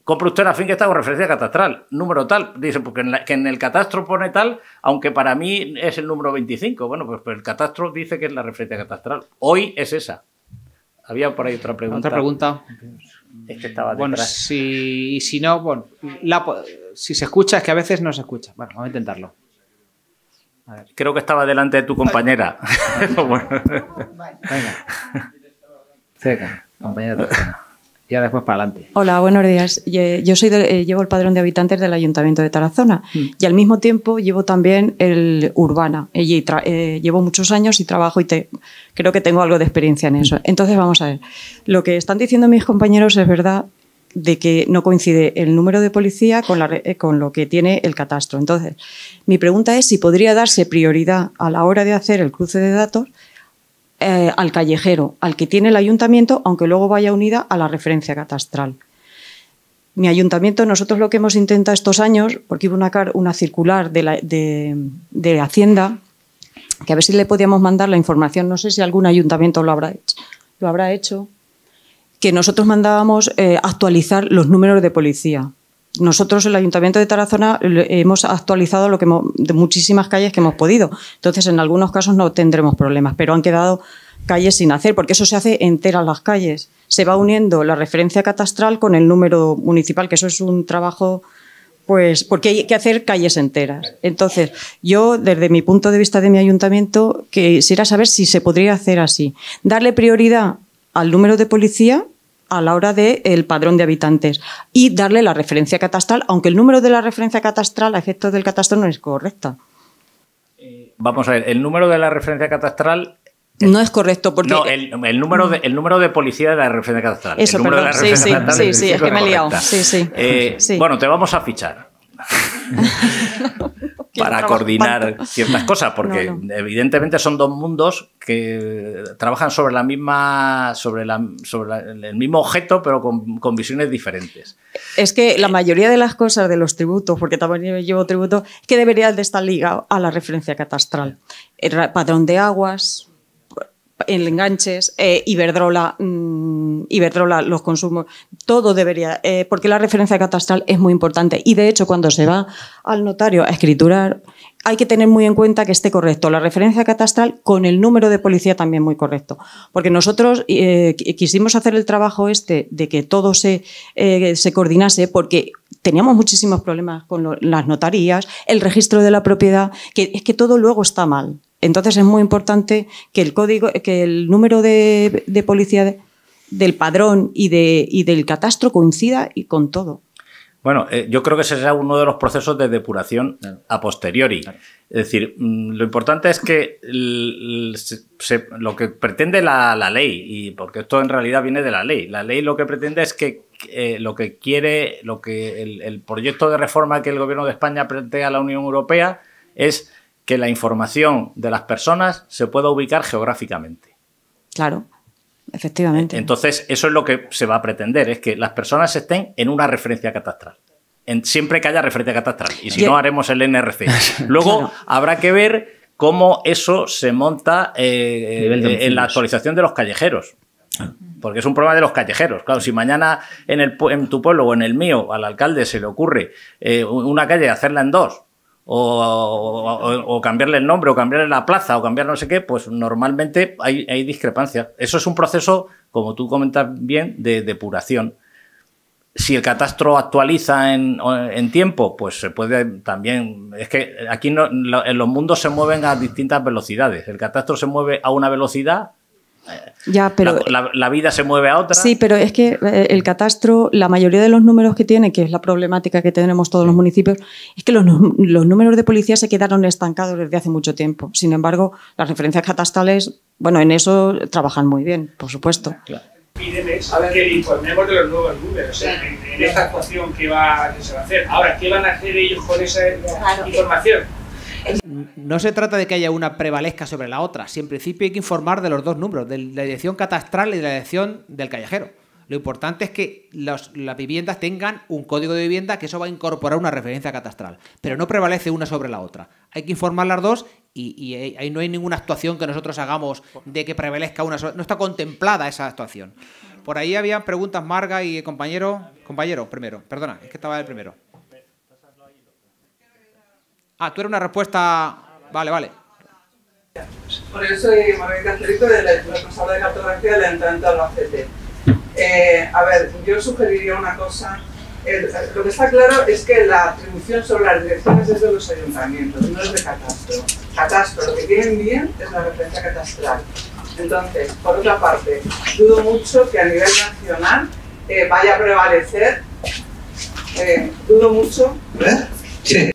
compre usted que que está con referencia catastral, número tal. Dice, porque en, que en el catastro pone tal, aunque para mí es el número 25. Bueno, pues, pues, el catastro dice que es la referencia catastral. Hoy es esa. Había por ahí otra pregunta. Otra pregunta. Es que estaba Bueno, si, si no, bueno, si se escucha es que a veces no se escucha. Bueno, vamos a intentarlo. Creo que estaba delante de tu compañera. Venga. compañera ya después para adelante. Hola, buenos días. Yo soy eh, llevo el padrón de habitantes del Ayuntamiento de Tarazona mm. y al mismo tiempo llevo también el Urbana. Eh, llevo muchos años y trabajo y creo que tengo algo de experiencia en eso. Mm. Entonces, vamos a ver. Lo que están diciendo mis compañeros es verdad de que no coincide el número de policía con, eh, con, lo que tiene el catastro. Entonces, mi pregunta es si podría darse prioridad a la hora de hacer el cruce de datos eh, al callejero, al que tiene el ayuntamiento, aunque luego vaya unida a la referencia catastral. Mi ayuntamiento, nosotros lo que hemos intentado estos años, porque hubo una, circular de, de, Hacienda, que a ver si le podíamos mandar la información, no sé si algún ayuntamiento lo habrá hecho, lo habrá hecho que nosotros mandábamos eh, actualizar los números de policía nosotros, el Ayuntamiento de Tarazona, hemos actualizado lo que de muchísimas calles que hemos podido. Entonces, en algunos casos no tendremos problemas, pero han quedado calles sin hacer, porque eso se hace enteras las calles. Se va uniendo la referencia catastral con el número municipal, que eso es un trabajo, pues, porque hay que hacer calles enteras. Entonces, yo, desde mi punto de vista de mi ayuntamiento, quisiera saber si se podría hacer así. Darle prioridad al número de policía a la hora del padrón de habitantes y darle la referencia catastral, aunque el número de la referencia catastral a efectos del catastro no es correcto eh, vamos a ver, el número de la referencia catastral no es correcto porque... No, el, número, de, número de policía de la referencia catastral. Eso, perdón. sí, sí, sí, sí, es que me he liado. Eh, sí, Bueno, te vamos a fichar. para coordinar ciertas cosas, porque evidentemente son dos mundos que trabajan sobre la misma, sobre, la, el mismo objeto, pero con, visiones diferentes. Es que la mayoría de las cosas de los tributos, porque también llevo tributo, ¿qué que de estar ligado a la referencia catastral. El padrón de aguas, enganches, eh, Iberdrola, mm, Iberdrola, los consumos, todo debería, eh, porque la referencia catastral es muy importante. Y de hecho, cuando se va al notario a escriturar, hay que tener muy en cuenta que esté correcto la referencia catastral con el número de policía también muy correcto. Porque nosotros eh, quisimos hacer el trabajo este de que todo se, eh, se coordinase, porque teníamos muchísimos problemas con las notarías, el registro de la propiedad, que es que todo luego está mal. Entonces es muy importante que el código, que el número de, policías del padrón y, de, del catastro coincida y con todo. Bueno, eh, yo creo que ese será uno de los procesos de depuración a posteriori. Es decir, mm, lo importante es que lo que pretende la, ley, y porque esto en realidad viene de la ley, la ley lo que pretende es que eh, lo que quiere, lo que el, el proyecto de reforma que el gobierno de España plantea a la Unión Europea es que la información de las personas se pueda ubicar geográficamente. Claro, efectivamente. Entonces, eso es lo que se va a pretender, es que las personas estén en una referencia catastral. En, siempre que haya referencia catastral. Y si no, haremos el NRC. Luego habrá que ver cómo eso se monta eh, eh, en la actualización de los callejeros. Porque es un problema de los callejeros. Claro, si mañana en, el, tu pueblo o en el mío al alcalde se le ocurre eh, una calle y hacerla en dos o, cambiarle el nombre, o cambiarle la plaza, o cambiar no sé qué, pues normalmente hay, hay discrepancias. Eso es un proceso, como tú comentas bien, de depuración. Si el catastro actualiza en, tiempo, pues se puede también. Es que aquí en los mundos se mueven a distintas velocidades. El catastro se mueve a una velocidad, la, vida se mueve a otra. Sí, pero es que eh, el catastro, la mayoría de los números que tiene, que es la problemática que tenemos todos los municipios, es que los, números de policía se quedaron estancados desde hace mucho tiempo. Sin embargo, las referencias catastrales, bueno, en eso trabajan muy bien, por supuesto. Claro. que informemos de los nuevos números, en, actuación que, se va a hacer. Ahora, ¿qué van a hacer ellos con esa información? No se trata de que haya una prevalezca sobre la otra. Si en principio hay que informar de los dos números, de la dirección catastral y de la dirección del callejero. Lo importante es que las viviendas tengan un código de vivienda que eso va a incorporar una referencia catastral. Pero no prevalece una sobre la otra. Hay que informar las dos y, ahí no hay ninguna actuación que nosotros hagamos de que prevalezca una sobre... No está contemplada esa actuación. Por ahí habían preguntas, Marga y compañero. Compañero, primero. Perdona, es que estaba el primero. Ah, tú eres una respuesta... Vale, vale. Bueno, yo soy María de responsable de cartografía del Ayuntamiento de la Eh, a ver, yo sugeriría una cosa. lo que está claro es que la atribución sobre las direcciones es de los ayuntamientos, no es de catastro. Catastro, lo que tienen bien es la referencia catastral. Entonces, por otra parte, dudo mucho que a nivel nacional eh, vaya a prevalecer, eh, dudo mucho... ¿Eh? Sí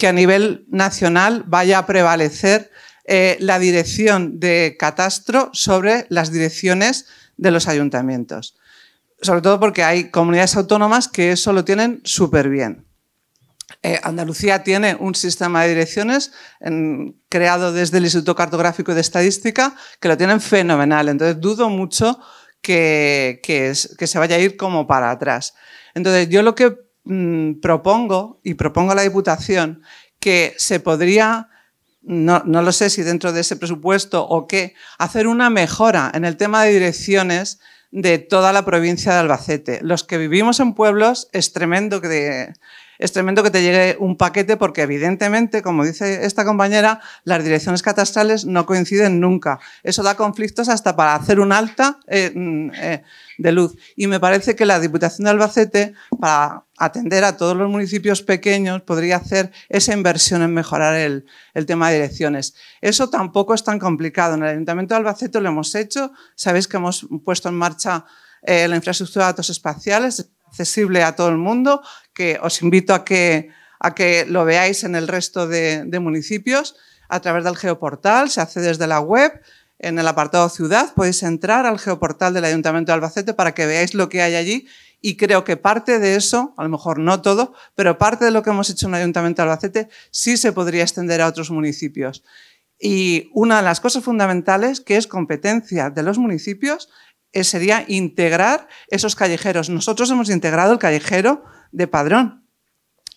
que a nivel nacional vaya a prevalecer eh, la dirección de catastro sobre las direcciones de los ayuntamientos. Sobre todo porque hay comunidades autónomas que eso lo tienen súper bien. Eh, Andalucía tiene un sistema de direcciones creado desde el Instituto Cartográfico de Estadística que lo tienen fenomenal. Entonces dudo mucho que, que se vaya a ir como para atrás. Entonces yo lo que Mm, propongo y propongo a la Diputación que se podría, no, lo sé si dentro de ese presupuesto o qué, hacer una mejora en el tema de direcciones de toda la provincia de Albacete. Los que vivimos en pueblos es tremendo que es tremendo que te llegue un paquete porque evidentemente, como dice esta compañera, las direcciones catastrales no coinciden nunca. Eso da conflictos hasta para hacer un alta eh, mm, eh, de luz. Y me parece que la Diputación de Albacete, para atender a todos los municipios pequeños, podría hacer esa inversión en mejorar el, tema de direcciones. Eso tampoco es tan complicado. En el Ayuntamiento de Albacete lo hemos hecho. Sabéis que hemos puesto en marcha eh, la infraestructura de datos espaciales accesible a todo el mundo que os invito a que, a que lo veáis en el resto de, de municipios a través del geoportal, se hace desde la web, en el apartado ciudad, podéis entrar al geoportal del Ayuntamiento de Albacete para que veáis lo que hay allí y creo que parte de eso, a lo mejor no todo, pero parte de lo que hemos hecho en el Ayuntamiento de Albacete sí se podría extender a otros municipios. Y una de las cosas fundamentales que es competencia de los municipios eh, sería integrar esos callejeros. Nosotros hemos integrado el callejero de Padrón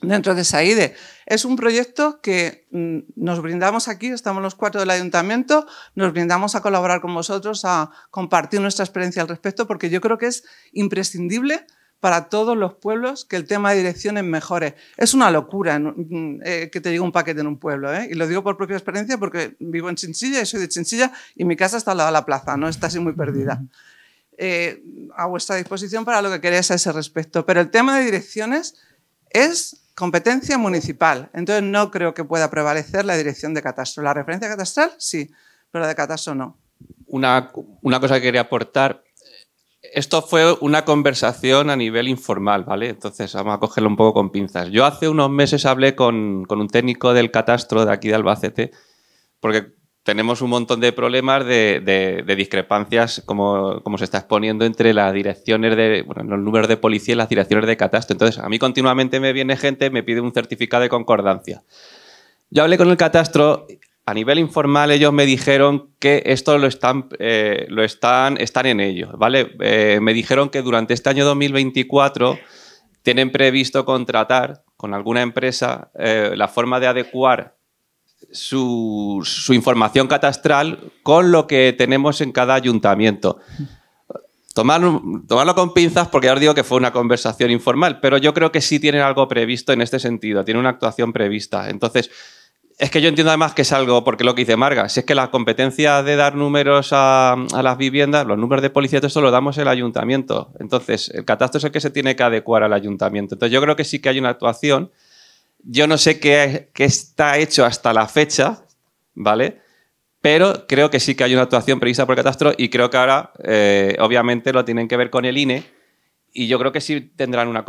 dentro de SAIDE. Es un proyecto que mm, nos brindamos aquí, estamos los cuatro del ayuntamiento, nos brindamos a colaborar con vosotros, a compartir nuestra experiencia al respecto, porque yo creo que es imprescindible para todos los pueblos que el tema de direcciones mejore. Es una locura mm, eh, que te llegue un paquete en un pueblo, ¿eh? y lo digo por propia experiencia porque vivo en Chinchilla y soy de Chinchilla y mi casa está al lado de la plaza, no está así muy perdida. Eh, a vuestra disposición para lo que queréis a ese respecto. Pero el tema de direcciones es competencia municipal. Entonces no creo que pueda prevalecer la dirección de catastro. La referencia catastral sí, pero la de catastro no. Una, una cosa que quería aportar. Eh, esto fue una conversación a nivel informal, ¿vale? Entonces vamos a cogerlo un poco con pinzas. Yo hace unos meses hablé con, con un técnico del catastro de aquí de Albacete, porque tenemos un montón de problemas de, discrepancias, como, se está exponiendo, entre las direcciones de, los números de policía y las direcciones de catastro. Entonces, a mí continuamente me viene gente, me pide un certificado de concordancia. Yo hablé con el catastro, a nivel informal ellos me dijeron que esto lo están, eh, lo están, están en ello, ¿vale? Eh, me dijeron que durante este año 2024 tienen previsto contratar con alguna empresa eh, la forma de adecuar su, información catastral con lo que tenemos en cada ayuntamiento. tomarlo con pinzas porque ya os digo que fue una conversación informal, pero yo creo que sí tienen algo previsto en este sentido, tienen una actuación prevista. Entonces, es que yo entiendo además que es algo, porque lo que dice Marga, si es que la competencia de dar números a, a las viviendas, los números de policía, todo eso lo damos el ayuntamiento. Entonces, el catastro es el que se tiene que adecuar al ayuntamiento. Entonces, yo creo que sí que hay una actuación yo no sé qué, está hecho hasta la fecha, ¿vale? Pero creo que sí que hay una actuación prevista por catastro y creo que ahora, eh, obviamente, lo tienen que ver con el INE y yo creo que sí tendrán una,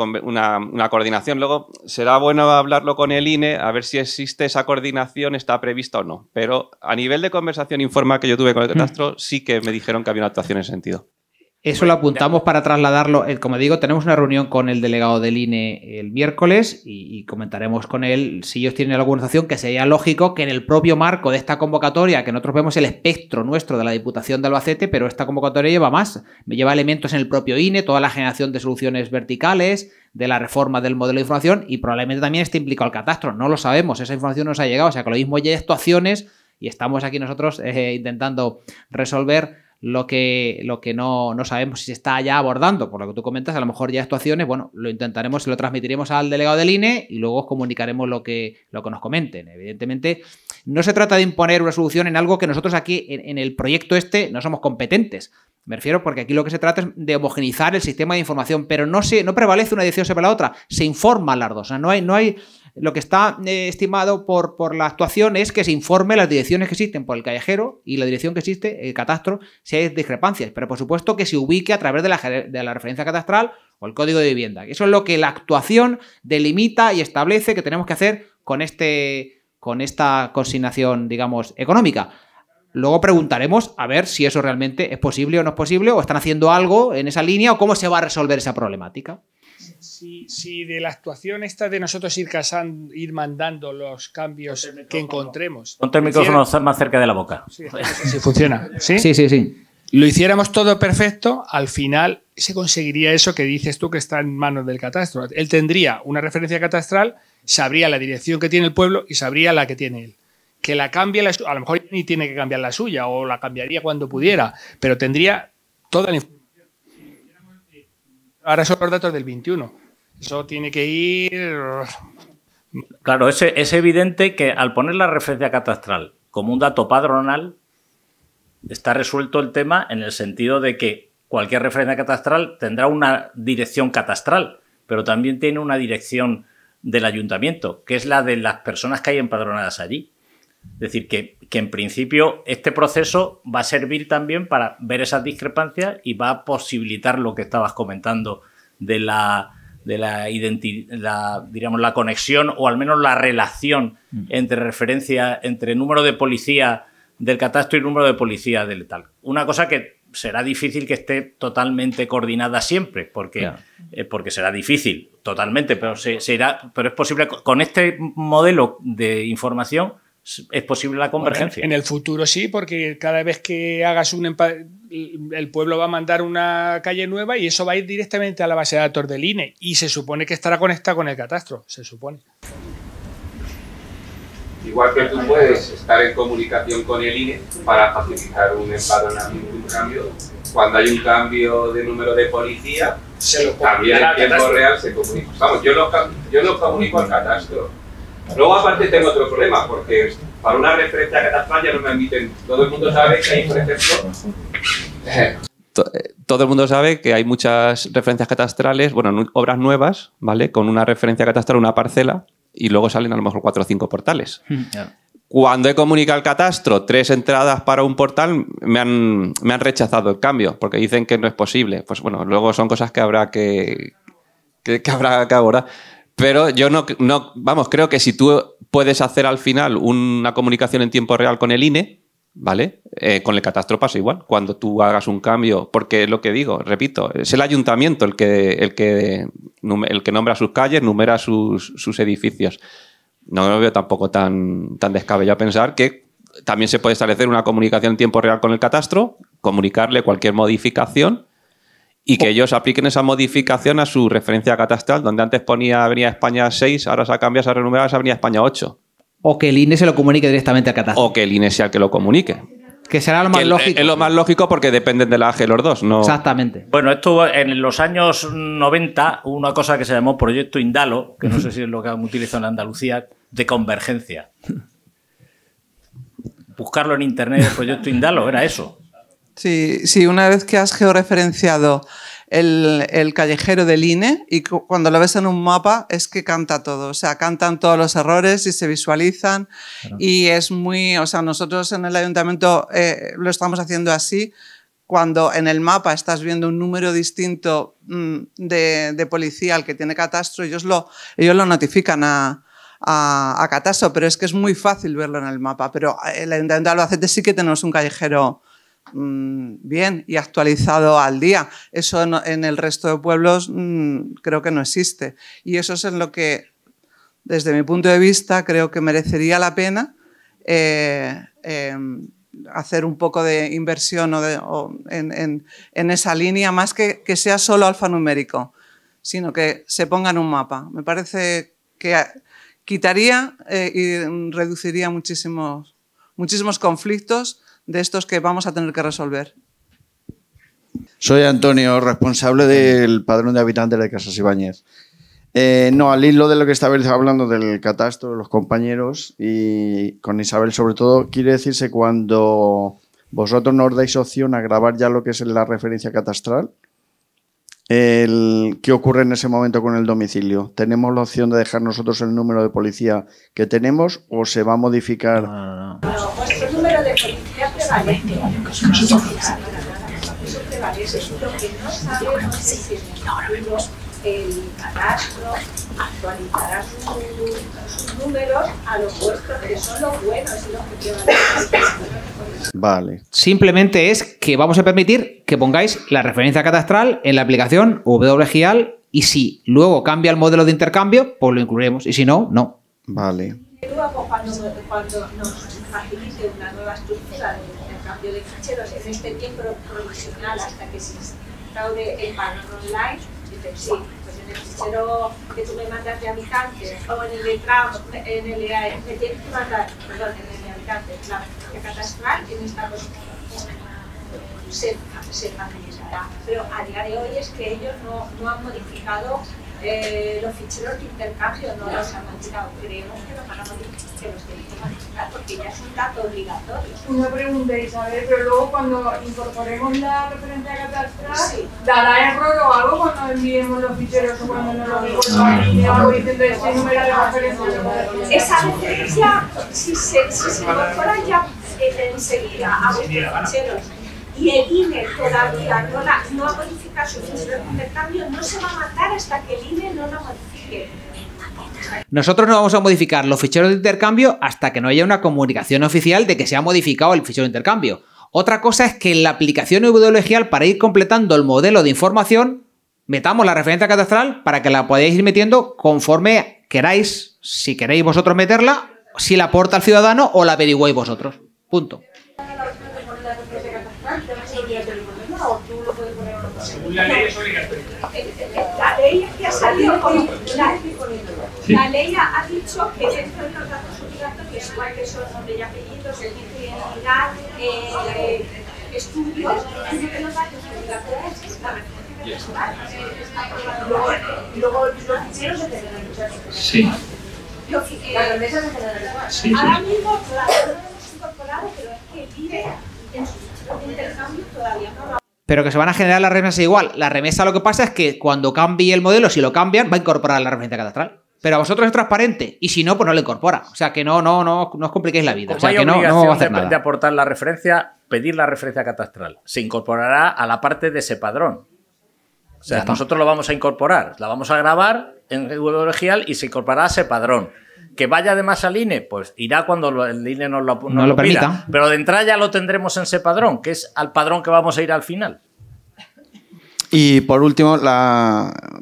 coordinación. Luego, será bueno hablarlo con el INE, a ver si existe esa coordinación, está prevista o no. Pero a nivel de conversación informal que yo tuve con el mm. catastro, sí que me dijeron que había una actuación en sentido. Eso lo apuntamos para trasladarlo. Eh, como digo, tenemos una reunión con el delegado del INE el miércoles y, comentaremos con él si ellos tienen alguna situación que sería lógico que en el propio marco de esta convocatoria, que nosotros vemos el espectro nuestro de la Diputación de Albacete, pero esta convocatoria lleva más. Lleva elementos en el propio INE, toda la generación de soluciones verticales, de la reforma del modelo de información y probablemente también esté implicado el catastro. No lo sabemos, esa información nos ha llegado. O sea que lo mismo ya hay actuaciones y estamos aquí nosotros eh, intentando resolver lo que, lo que no, no, sabemos si se está ya abordando, por lo que tú comentas, a lo mejor ya actuaciones, bueno, lo intentaremos y lo transmitiremos al delegado del INE y luego comunicaremos lo que, lo que nos comenten. Evidentemente, no se trata de imponer una solución en algo que nosotros aquí en, el proyecto este no somos competentes. Me refiero porque aquí lo que se trata es de homogenizar el sistema de información, pero no, se, no prevalece una decisión sobre la otra, se informan las dos. O sea, no hay, no hay lo que está eh, estimado por, la actuación es que se informe las direcciones que existen por el callejero y la dirección que existe, el catastro, si hay discrepancias, pero por supuesto que se ubique a través de la, de la referencia catastral o el código de vivienda. Eso es lo que la actuación delimita y establece que tenemos que hacer con, este, con esta consignación, digamos, económica. Luego preguntaremos a ver si eso realmente es posible o no es posible, o están haciendo algo en esa línea, o cómo se va a resolver esa problemática si, de la actuación esta de nosotros ir, casando ir mandando los cambios que encontremos. Ponte el micrófono más cerca de la boca. Sí, funciona. ¿Sí? sí, sí, Lo hiciéramos todo perfecto, al final se conseguiría eso que dices tú que está en manos del catastro. Él tendría una referencia catastral, sabría la dirección que tiene el pueblo y sabría la que tiene él. Que la cambie, a lo mejor ni tiene que cambiar la suya o la cambiaría cuando pudiera, pero tendría toda la información eh, ahora son los datos del 21. Eso tiene que ir... Claro, es, es evidente que al poner la referencia catastral como un dato padronal, está resuelto el tema en el sentido de que cualquier referencia catastral tendrá una dirección catastral, pero también tiene una dirección del ayuntamiento, que es la de las personas que hay empadronadas allí. Es decir, que, en principio este proceso va a servir también para ver esas discrepancias y va a posibilitar lo que estabas comentando de la de la, la conexión o al menos la relación mm. entre referencia, entre número de policía del catastro y número de policía del tal. Una cosa que será difícil que esté totalmente coordinada siempre, porque, eh, porque será difícil totalmente, pero, se, irá, pero es posible, con este modelo de información, es posible la convergencia. en el futuro sí, porque cada vez que hagas un el pueblo va a mandar una calle nueva y eso va a ir directamente a la base de datos del INE y se supone que estará conectada con el catastro, se supone. Igual que tú puedes estar en comunicación con el INE para facilitar un empadronamiento, un cambio, cuando hay un cambio de número de policía, se lo también en tiempo real se comunica. Vamos, yo lo, yo lo comunico al catastro. Luego aparte tengo otro problema, porque para una referencia catastral ya no me admiten. Todo el mundo sabe que hay, por ejemplo... Eh, todo el mundo sabe que hay muchas referencias catastrales, bueno, obras nuevas, ¿vale? Con una referencia catastral, una parcela, y luego salen a lo mejor cuatro o cinco portales. Hmm, Cuando he comunicado al catastro tres entradas para un portal, me han, rechazado el cambio, porque dicen que no es posible. Pues bueno, luego son cosas que habrá que, que habrá que abordar. Pero yo no, vamos, creo que si tú puedes hacer al final una comunicación en tiempo real con el INE, ¿vale? Eh, con el catastro pasa igual, cuando tú hagas un cambio, porque es lo que digo, repito, es el ayuntamiento el que, el que, el que nombra sus calles, numera sus, sus edificios. No me veo tampoco tan, tan descabellado pensar que también se puede establecer una comunicación en tiempo real con el catastro, comunicarle cualquier modificación y que ellos apliquen esa modificación a su referencia catastral, donde antes ponía Avenida España 6, ahora se ha cambiado, se ha renumerado, España 8. O que el INE se lo comunique directamente al catastral. O que el INE sea el que lo comunique. Que será lo más lógico. Es lo más lógico porque dependen de la AG los dos, ¿no? Exactamente. Bueno, esto en los años 90 hubo una cosa que se llamó Proyecto Indalo, que no sé si es lo que han utilizado en Andalucía, de convergencia. Buscarlo en internet, el Proyecto Indalo, era eso. Sí, sí, una vez que has georreferenciado el, callejero del INE y cuando lo ves en un mapa es que canta todo, o sea, cantan todos los errores y se visualizan y es muy, o sea, nosotros en el ayuntamiento eh, lo estamos haciendo así, cuando en el mapa estás viendo un número distinto mm, de, policía al que tiene catastro, ellos lo, ellos lo notifican a, a, catastro, pero es que es muy fácil verlo en el mapa, pero eh, el ayuntamiento de Albacete sí que tenemos un callejero Mm, bien y actualizado al día. Eso en, el resto de pueblos mm, creo que no existe. Y eso es en lo que, desde mi punto de vista, creo que merecería la pena eh, em, hacer un poco de inversión en, esa línea, más que, sea solo alfanumérico, sino que se ponga en un mapa. Me parece que quitaría eh, y reduciría muchísimos conflictos de estos que vamos a tener que resolver. Soy Antonio, responsable del padrón de habitantes de Casas Ibáñez. Eh, no, al hilo de lo que estabais hablando del catastro, los compañeros y con Isabel sobre todo, quiere decirse cuando vosotros nos dais opción a grabar ya lo que es la referencia catastral, el, ¿qué ocurre en ese momento con el domicilio? ¿Tenemos la opción de dejar nosotros el número de policía que tenemos o se va a modificar? No, el catastro actualizará sus, sus números a los vuestros, que son los buenos y los que llevan Vale. Simplemente es que vamos a permitir que pongáis la referencia catastral en la aplicación WGIAL y si luego cambia el modelo de intercambio, pues lo incluiremos. Y si no, no. Vale. Luego, cuando, pues, cuando nos facilite una nueva estructura de intercambio de ficheros en este tiempo provisional hasta que se instaure el panel online, sí. Pues en el fichero que tú me mandas de habitantes o en el de en el EAE, e, me tienes que mandar, perdón, en el de habitantes, la catastral en esta posición se, se Pero a día de hoy es que ellos no, no han modificado eh, los ficheros de intercambio no los han manchado Creemos que los van a que los modificar porque ya es un dato obligatorio. Una preguntéis, a ver, pero luego cuando incorporemos la referencia catastral, ¿dará error o algo cuando enviemos los ficheros o cuando no los Y algo diciendo ese número de referencia. Esa referencia, si se, si se incorpora ya eh, enseguida a vuestros ficheros y el INE todavía no, no ha modificado su fichero de intercambio. no se va a matar hasta que el INE no lo modifique. Nosotros no vamos a modificar los ficheros de intercambio hasta que no haya una comunicación oficial de que se ha modificado el fichero de intercambio. Otra cosa es que en la aplicación ideologial para ir completando el modelo de información, metamos la referencia catastral para que la podáis ir metiendo conforme queráis, si queréis vosotros meterla, si la aporta el ciudadano o la averiguáis vosotros. Punto. La ley es obligatoria. La ley que ha salido con la, ley ha dicho que dentro de los datos obligatorios, igual que son nombre y apellidos, servicio de identidad, eh, estudios, dentro de los datos obligatorios es la referencia. Luego, luego los ficheros se tendrán que usar. Sí. Los ficheros se tendrán que usar. Ahora mismo, claro, es incorporado, pero es que vive en su fichero de intercambio todavía no lo ha pero que se van a generar las remesas igual. La remesa lo que pasa es que cuando cambie el modelo, si lo cambian, va a incorporar la referencia catastral. Pero a vosotros es transparente y si no, pues no lo incorpora. O sea que no, no, no, no os compliquéis la vida. o sea que no, no va a hacer de, nada. de aportar la referencia, pedir la referencia catastral. Se incorporará a la parte de ese padrón. O sea, nosotros lo vamos a incorporar, la vamos a grabar en el regial y se incorporará a ese padrón. Que vaya además al INE, pues irá cuando el INE nos lo, permita. Pero de entrada ya lo tendremos en ese padrón, que es al padrón que vamos a ir al final. Y por último,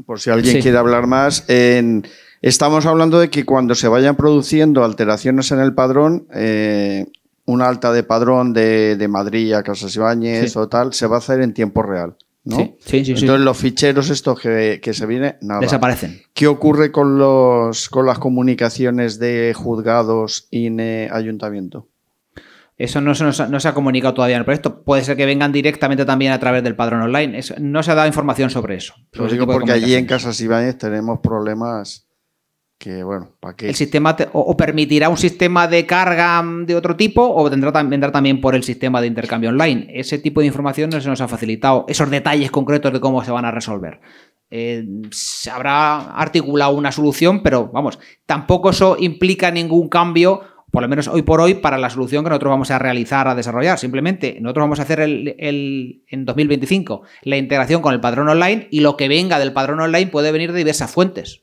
por si alguien quiere hablar más, en, estamos hablando de que cuando se vayan produciendo alteraciones en el padrón, un eh, una alta de padrón de, Madrid a Casas Ibáñez o tal, se va a hacer en tiempo real. Sí, sí, Entonces los ficheros estos que, se vienen, nada. Desaparecen. ¿Qué ocurre con, los, con las comunicaciones de juzgados, y ayuntamiento? Eso no se, ha comunicado todavía en el proyecto. Puede ser que vengan directamente también a través del padrón online. no se ha dado información sobre eso. Lo digo porque allí en Casas Ibáñez tenemos problemas ¿para El sistema o, permitirá un sistema de carga mm, de otro tipo o tendrá, vendrá también por el sistema de intercambio online. Ese tipo de información no se nos ha facilitado, esos detalles concretos de cómo se van a resolver. Eh, se habrá articulado una solución, pero vamos, tampoco eso implica ningún cambio, por lo menos hoy por hoy, para la solución que nosotros vamos a realizar, a desarrollar. Simplemente, nosotros vamos a hacer el, en 2025 la integración con el padrón online y lo que venga del padrón online puede venir de diversas fuentes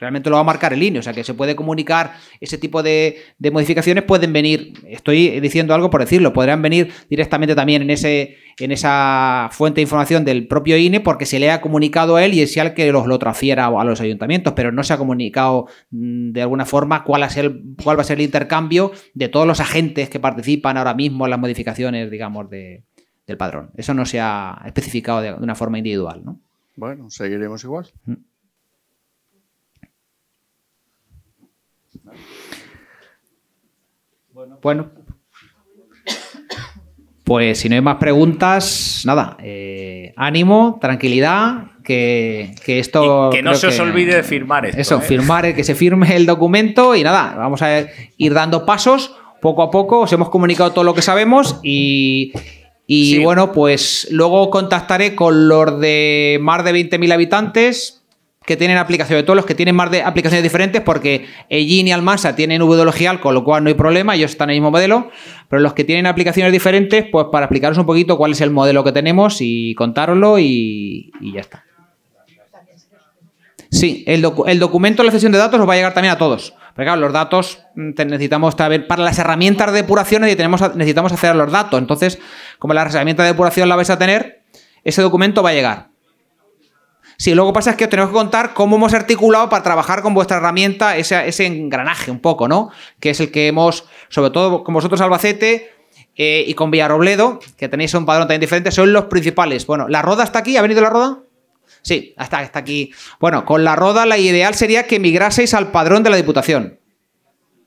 Realmente lo va a marcar el INE, o sea que se puede comunicar ese tipo de, modificaciones, pueden venir, estoy diciendo algo por decirlo, podrán venir directamente también en, ese, en esa fuente de información del propio INE porque se le ha comunicado a él y es el que los lo transfiera a los ayuntamientos, pero no se ha comunicado mm, de alguna forma cuál, va a ser, el intercambio de todos los agentes que participan ahora mismo en las modificaciones, digamos, de, del padrón. Eso no se ha especificado de, una forma individual, ¿no? Bueno, seguiremos igual. Mm. Bueno. Pues si no hay más preguntas, nada, eh, ánimo, tranquilidad, que, esto... que no se os olvide de firmar esto. Eso, ¿eh? firmar, que se firme el documento y nada, vamos a ir dando pasos poco a poco, os hemos comunicado todo lo que sabemos y, bueno, pues luego contactaré con los de más de 20.000 habitantes que tienen aplicaciones, de todos los que tienen más de aplicaciones diferentes, porque Egin y almasa tienen Logial, con lo cual no hay problema, ellos están en el mismo modelo, pero los que tienen aplicaciones diferentes, pues para explicaros un poquito cuál es el modelo que tenemos y contároslo y, ya está. Sí, el, el, documento de la sesión de datos os va a llegar también a todos. Pero claro, los datos mm, necesitamos también para las herramientas de depuración tenemos, necesitamos hacer los datos. Entonces, como la herramienta de depuración la vais a tener, ese documento va a llegar. Sí, luego pasa es que os tenemos que contar cómo hemos articulado para trabajar con vuestra herramienta ese, engranaje un poco, ¿no? Que es el que hemos, sobre todo con vosotros Albacete, eh, y con Villarobledo, que tenéis un padrón también diferente, son los principales. Bueno, ¿la roda está aquí? ¿Ha venido la roda? Sí, está, está aquí. Bueno, con la roda la ideal sería que migraseis al padrón de la Diputación.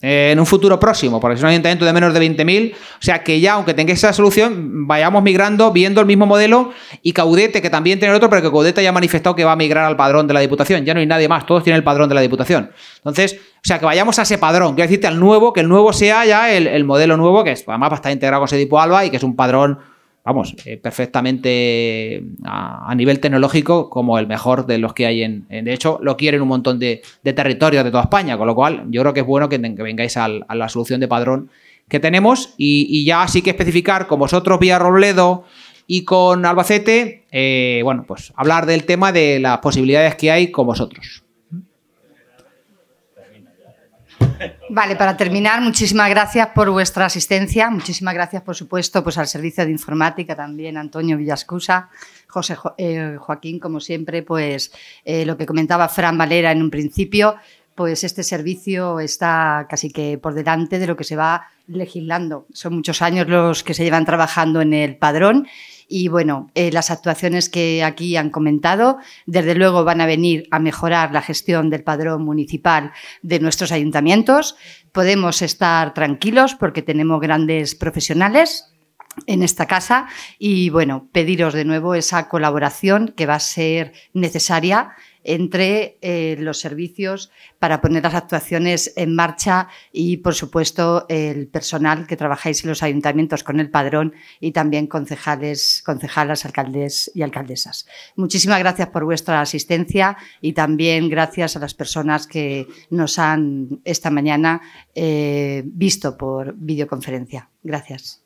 Eh, en un futuro próximo, porque es un ayuntamiento de menos de 20.000. O sea que ya, aunque tenga esa solución, vayamos migrando, viendo el mismo modelo y Caudete, que también tiene otro, pero que Caudete ya ha manifestado que va a migrar al padrón de la Diputación. Ya no hay nadie más, todos tienen el padrón de la Diputación. Entonces, o sea, que vayamos a ese padrón, quiero decirte al nuevo, que el nuevo sea ya el, modelo nuevo, que es, además va a estar integrado con Sedipo Alba y que es un padrón vamos, eh, perfectamente a, nivel tecnológico como el mejor de los que hay en... de hecho, lo quieren un montón de, territorios de toda España, con lo cual yo creo que es bueno que, vengáis a la solución de padrón que tenemos y, ya sí que especificar con vosotros vía Robledo y con Albacete, eh, bueno, pues hablar del tema de las posibilidades que hay con vosotros. Vale, para terminar, muchísimas gracias por vuestra asistencia, muchísimas gracias, por supuesto, pues al servicio de informática también, Antonio Villascusa, José eh, Joaquín, como siempre, pues eh, lo que comentaba Fran Valera en un principio, pues este servicio está casi que por delante de lo que se va legislando. Son muchos años los que se llevan trabajando en el padrón y bueno, eh, las actuaciones que aquí han comentado, desde luego van a venir a mejorar la gestión del padrón municipal de nuestros ayuntamientos. Podemos estar tranquilos porque tenemos grandes profesionales en esta casa y bueno, pediros de nuevo esa colaboración que va a ser necesaria entre eh, los servicios para poner las actuaciones en marcha y, por supuesto, el personal que trabajáis en los ayuntamientos con el padrón y también concejales, concejalas, alcaldes y alcaldesas. Muchísimas gracias por vuestra asistencia y también gracias a las personas que nos han esta mañana eh, visto por videoconferencia. Gracias.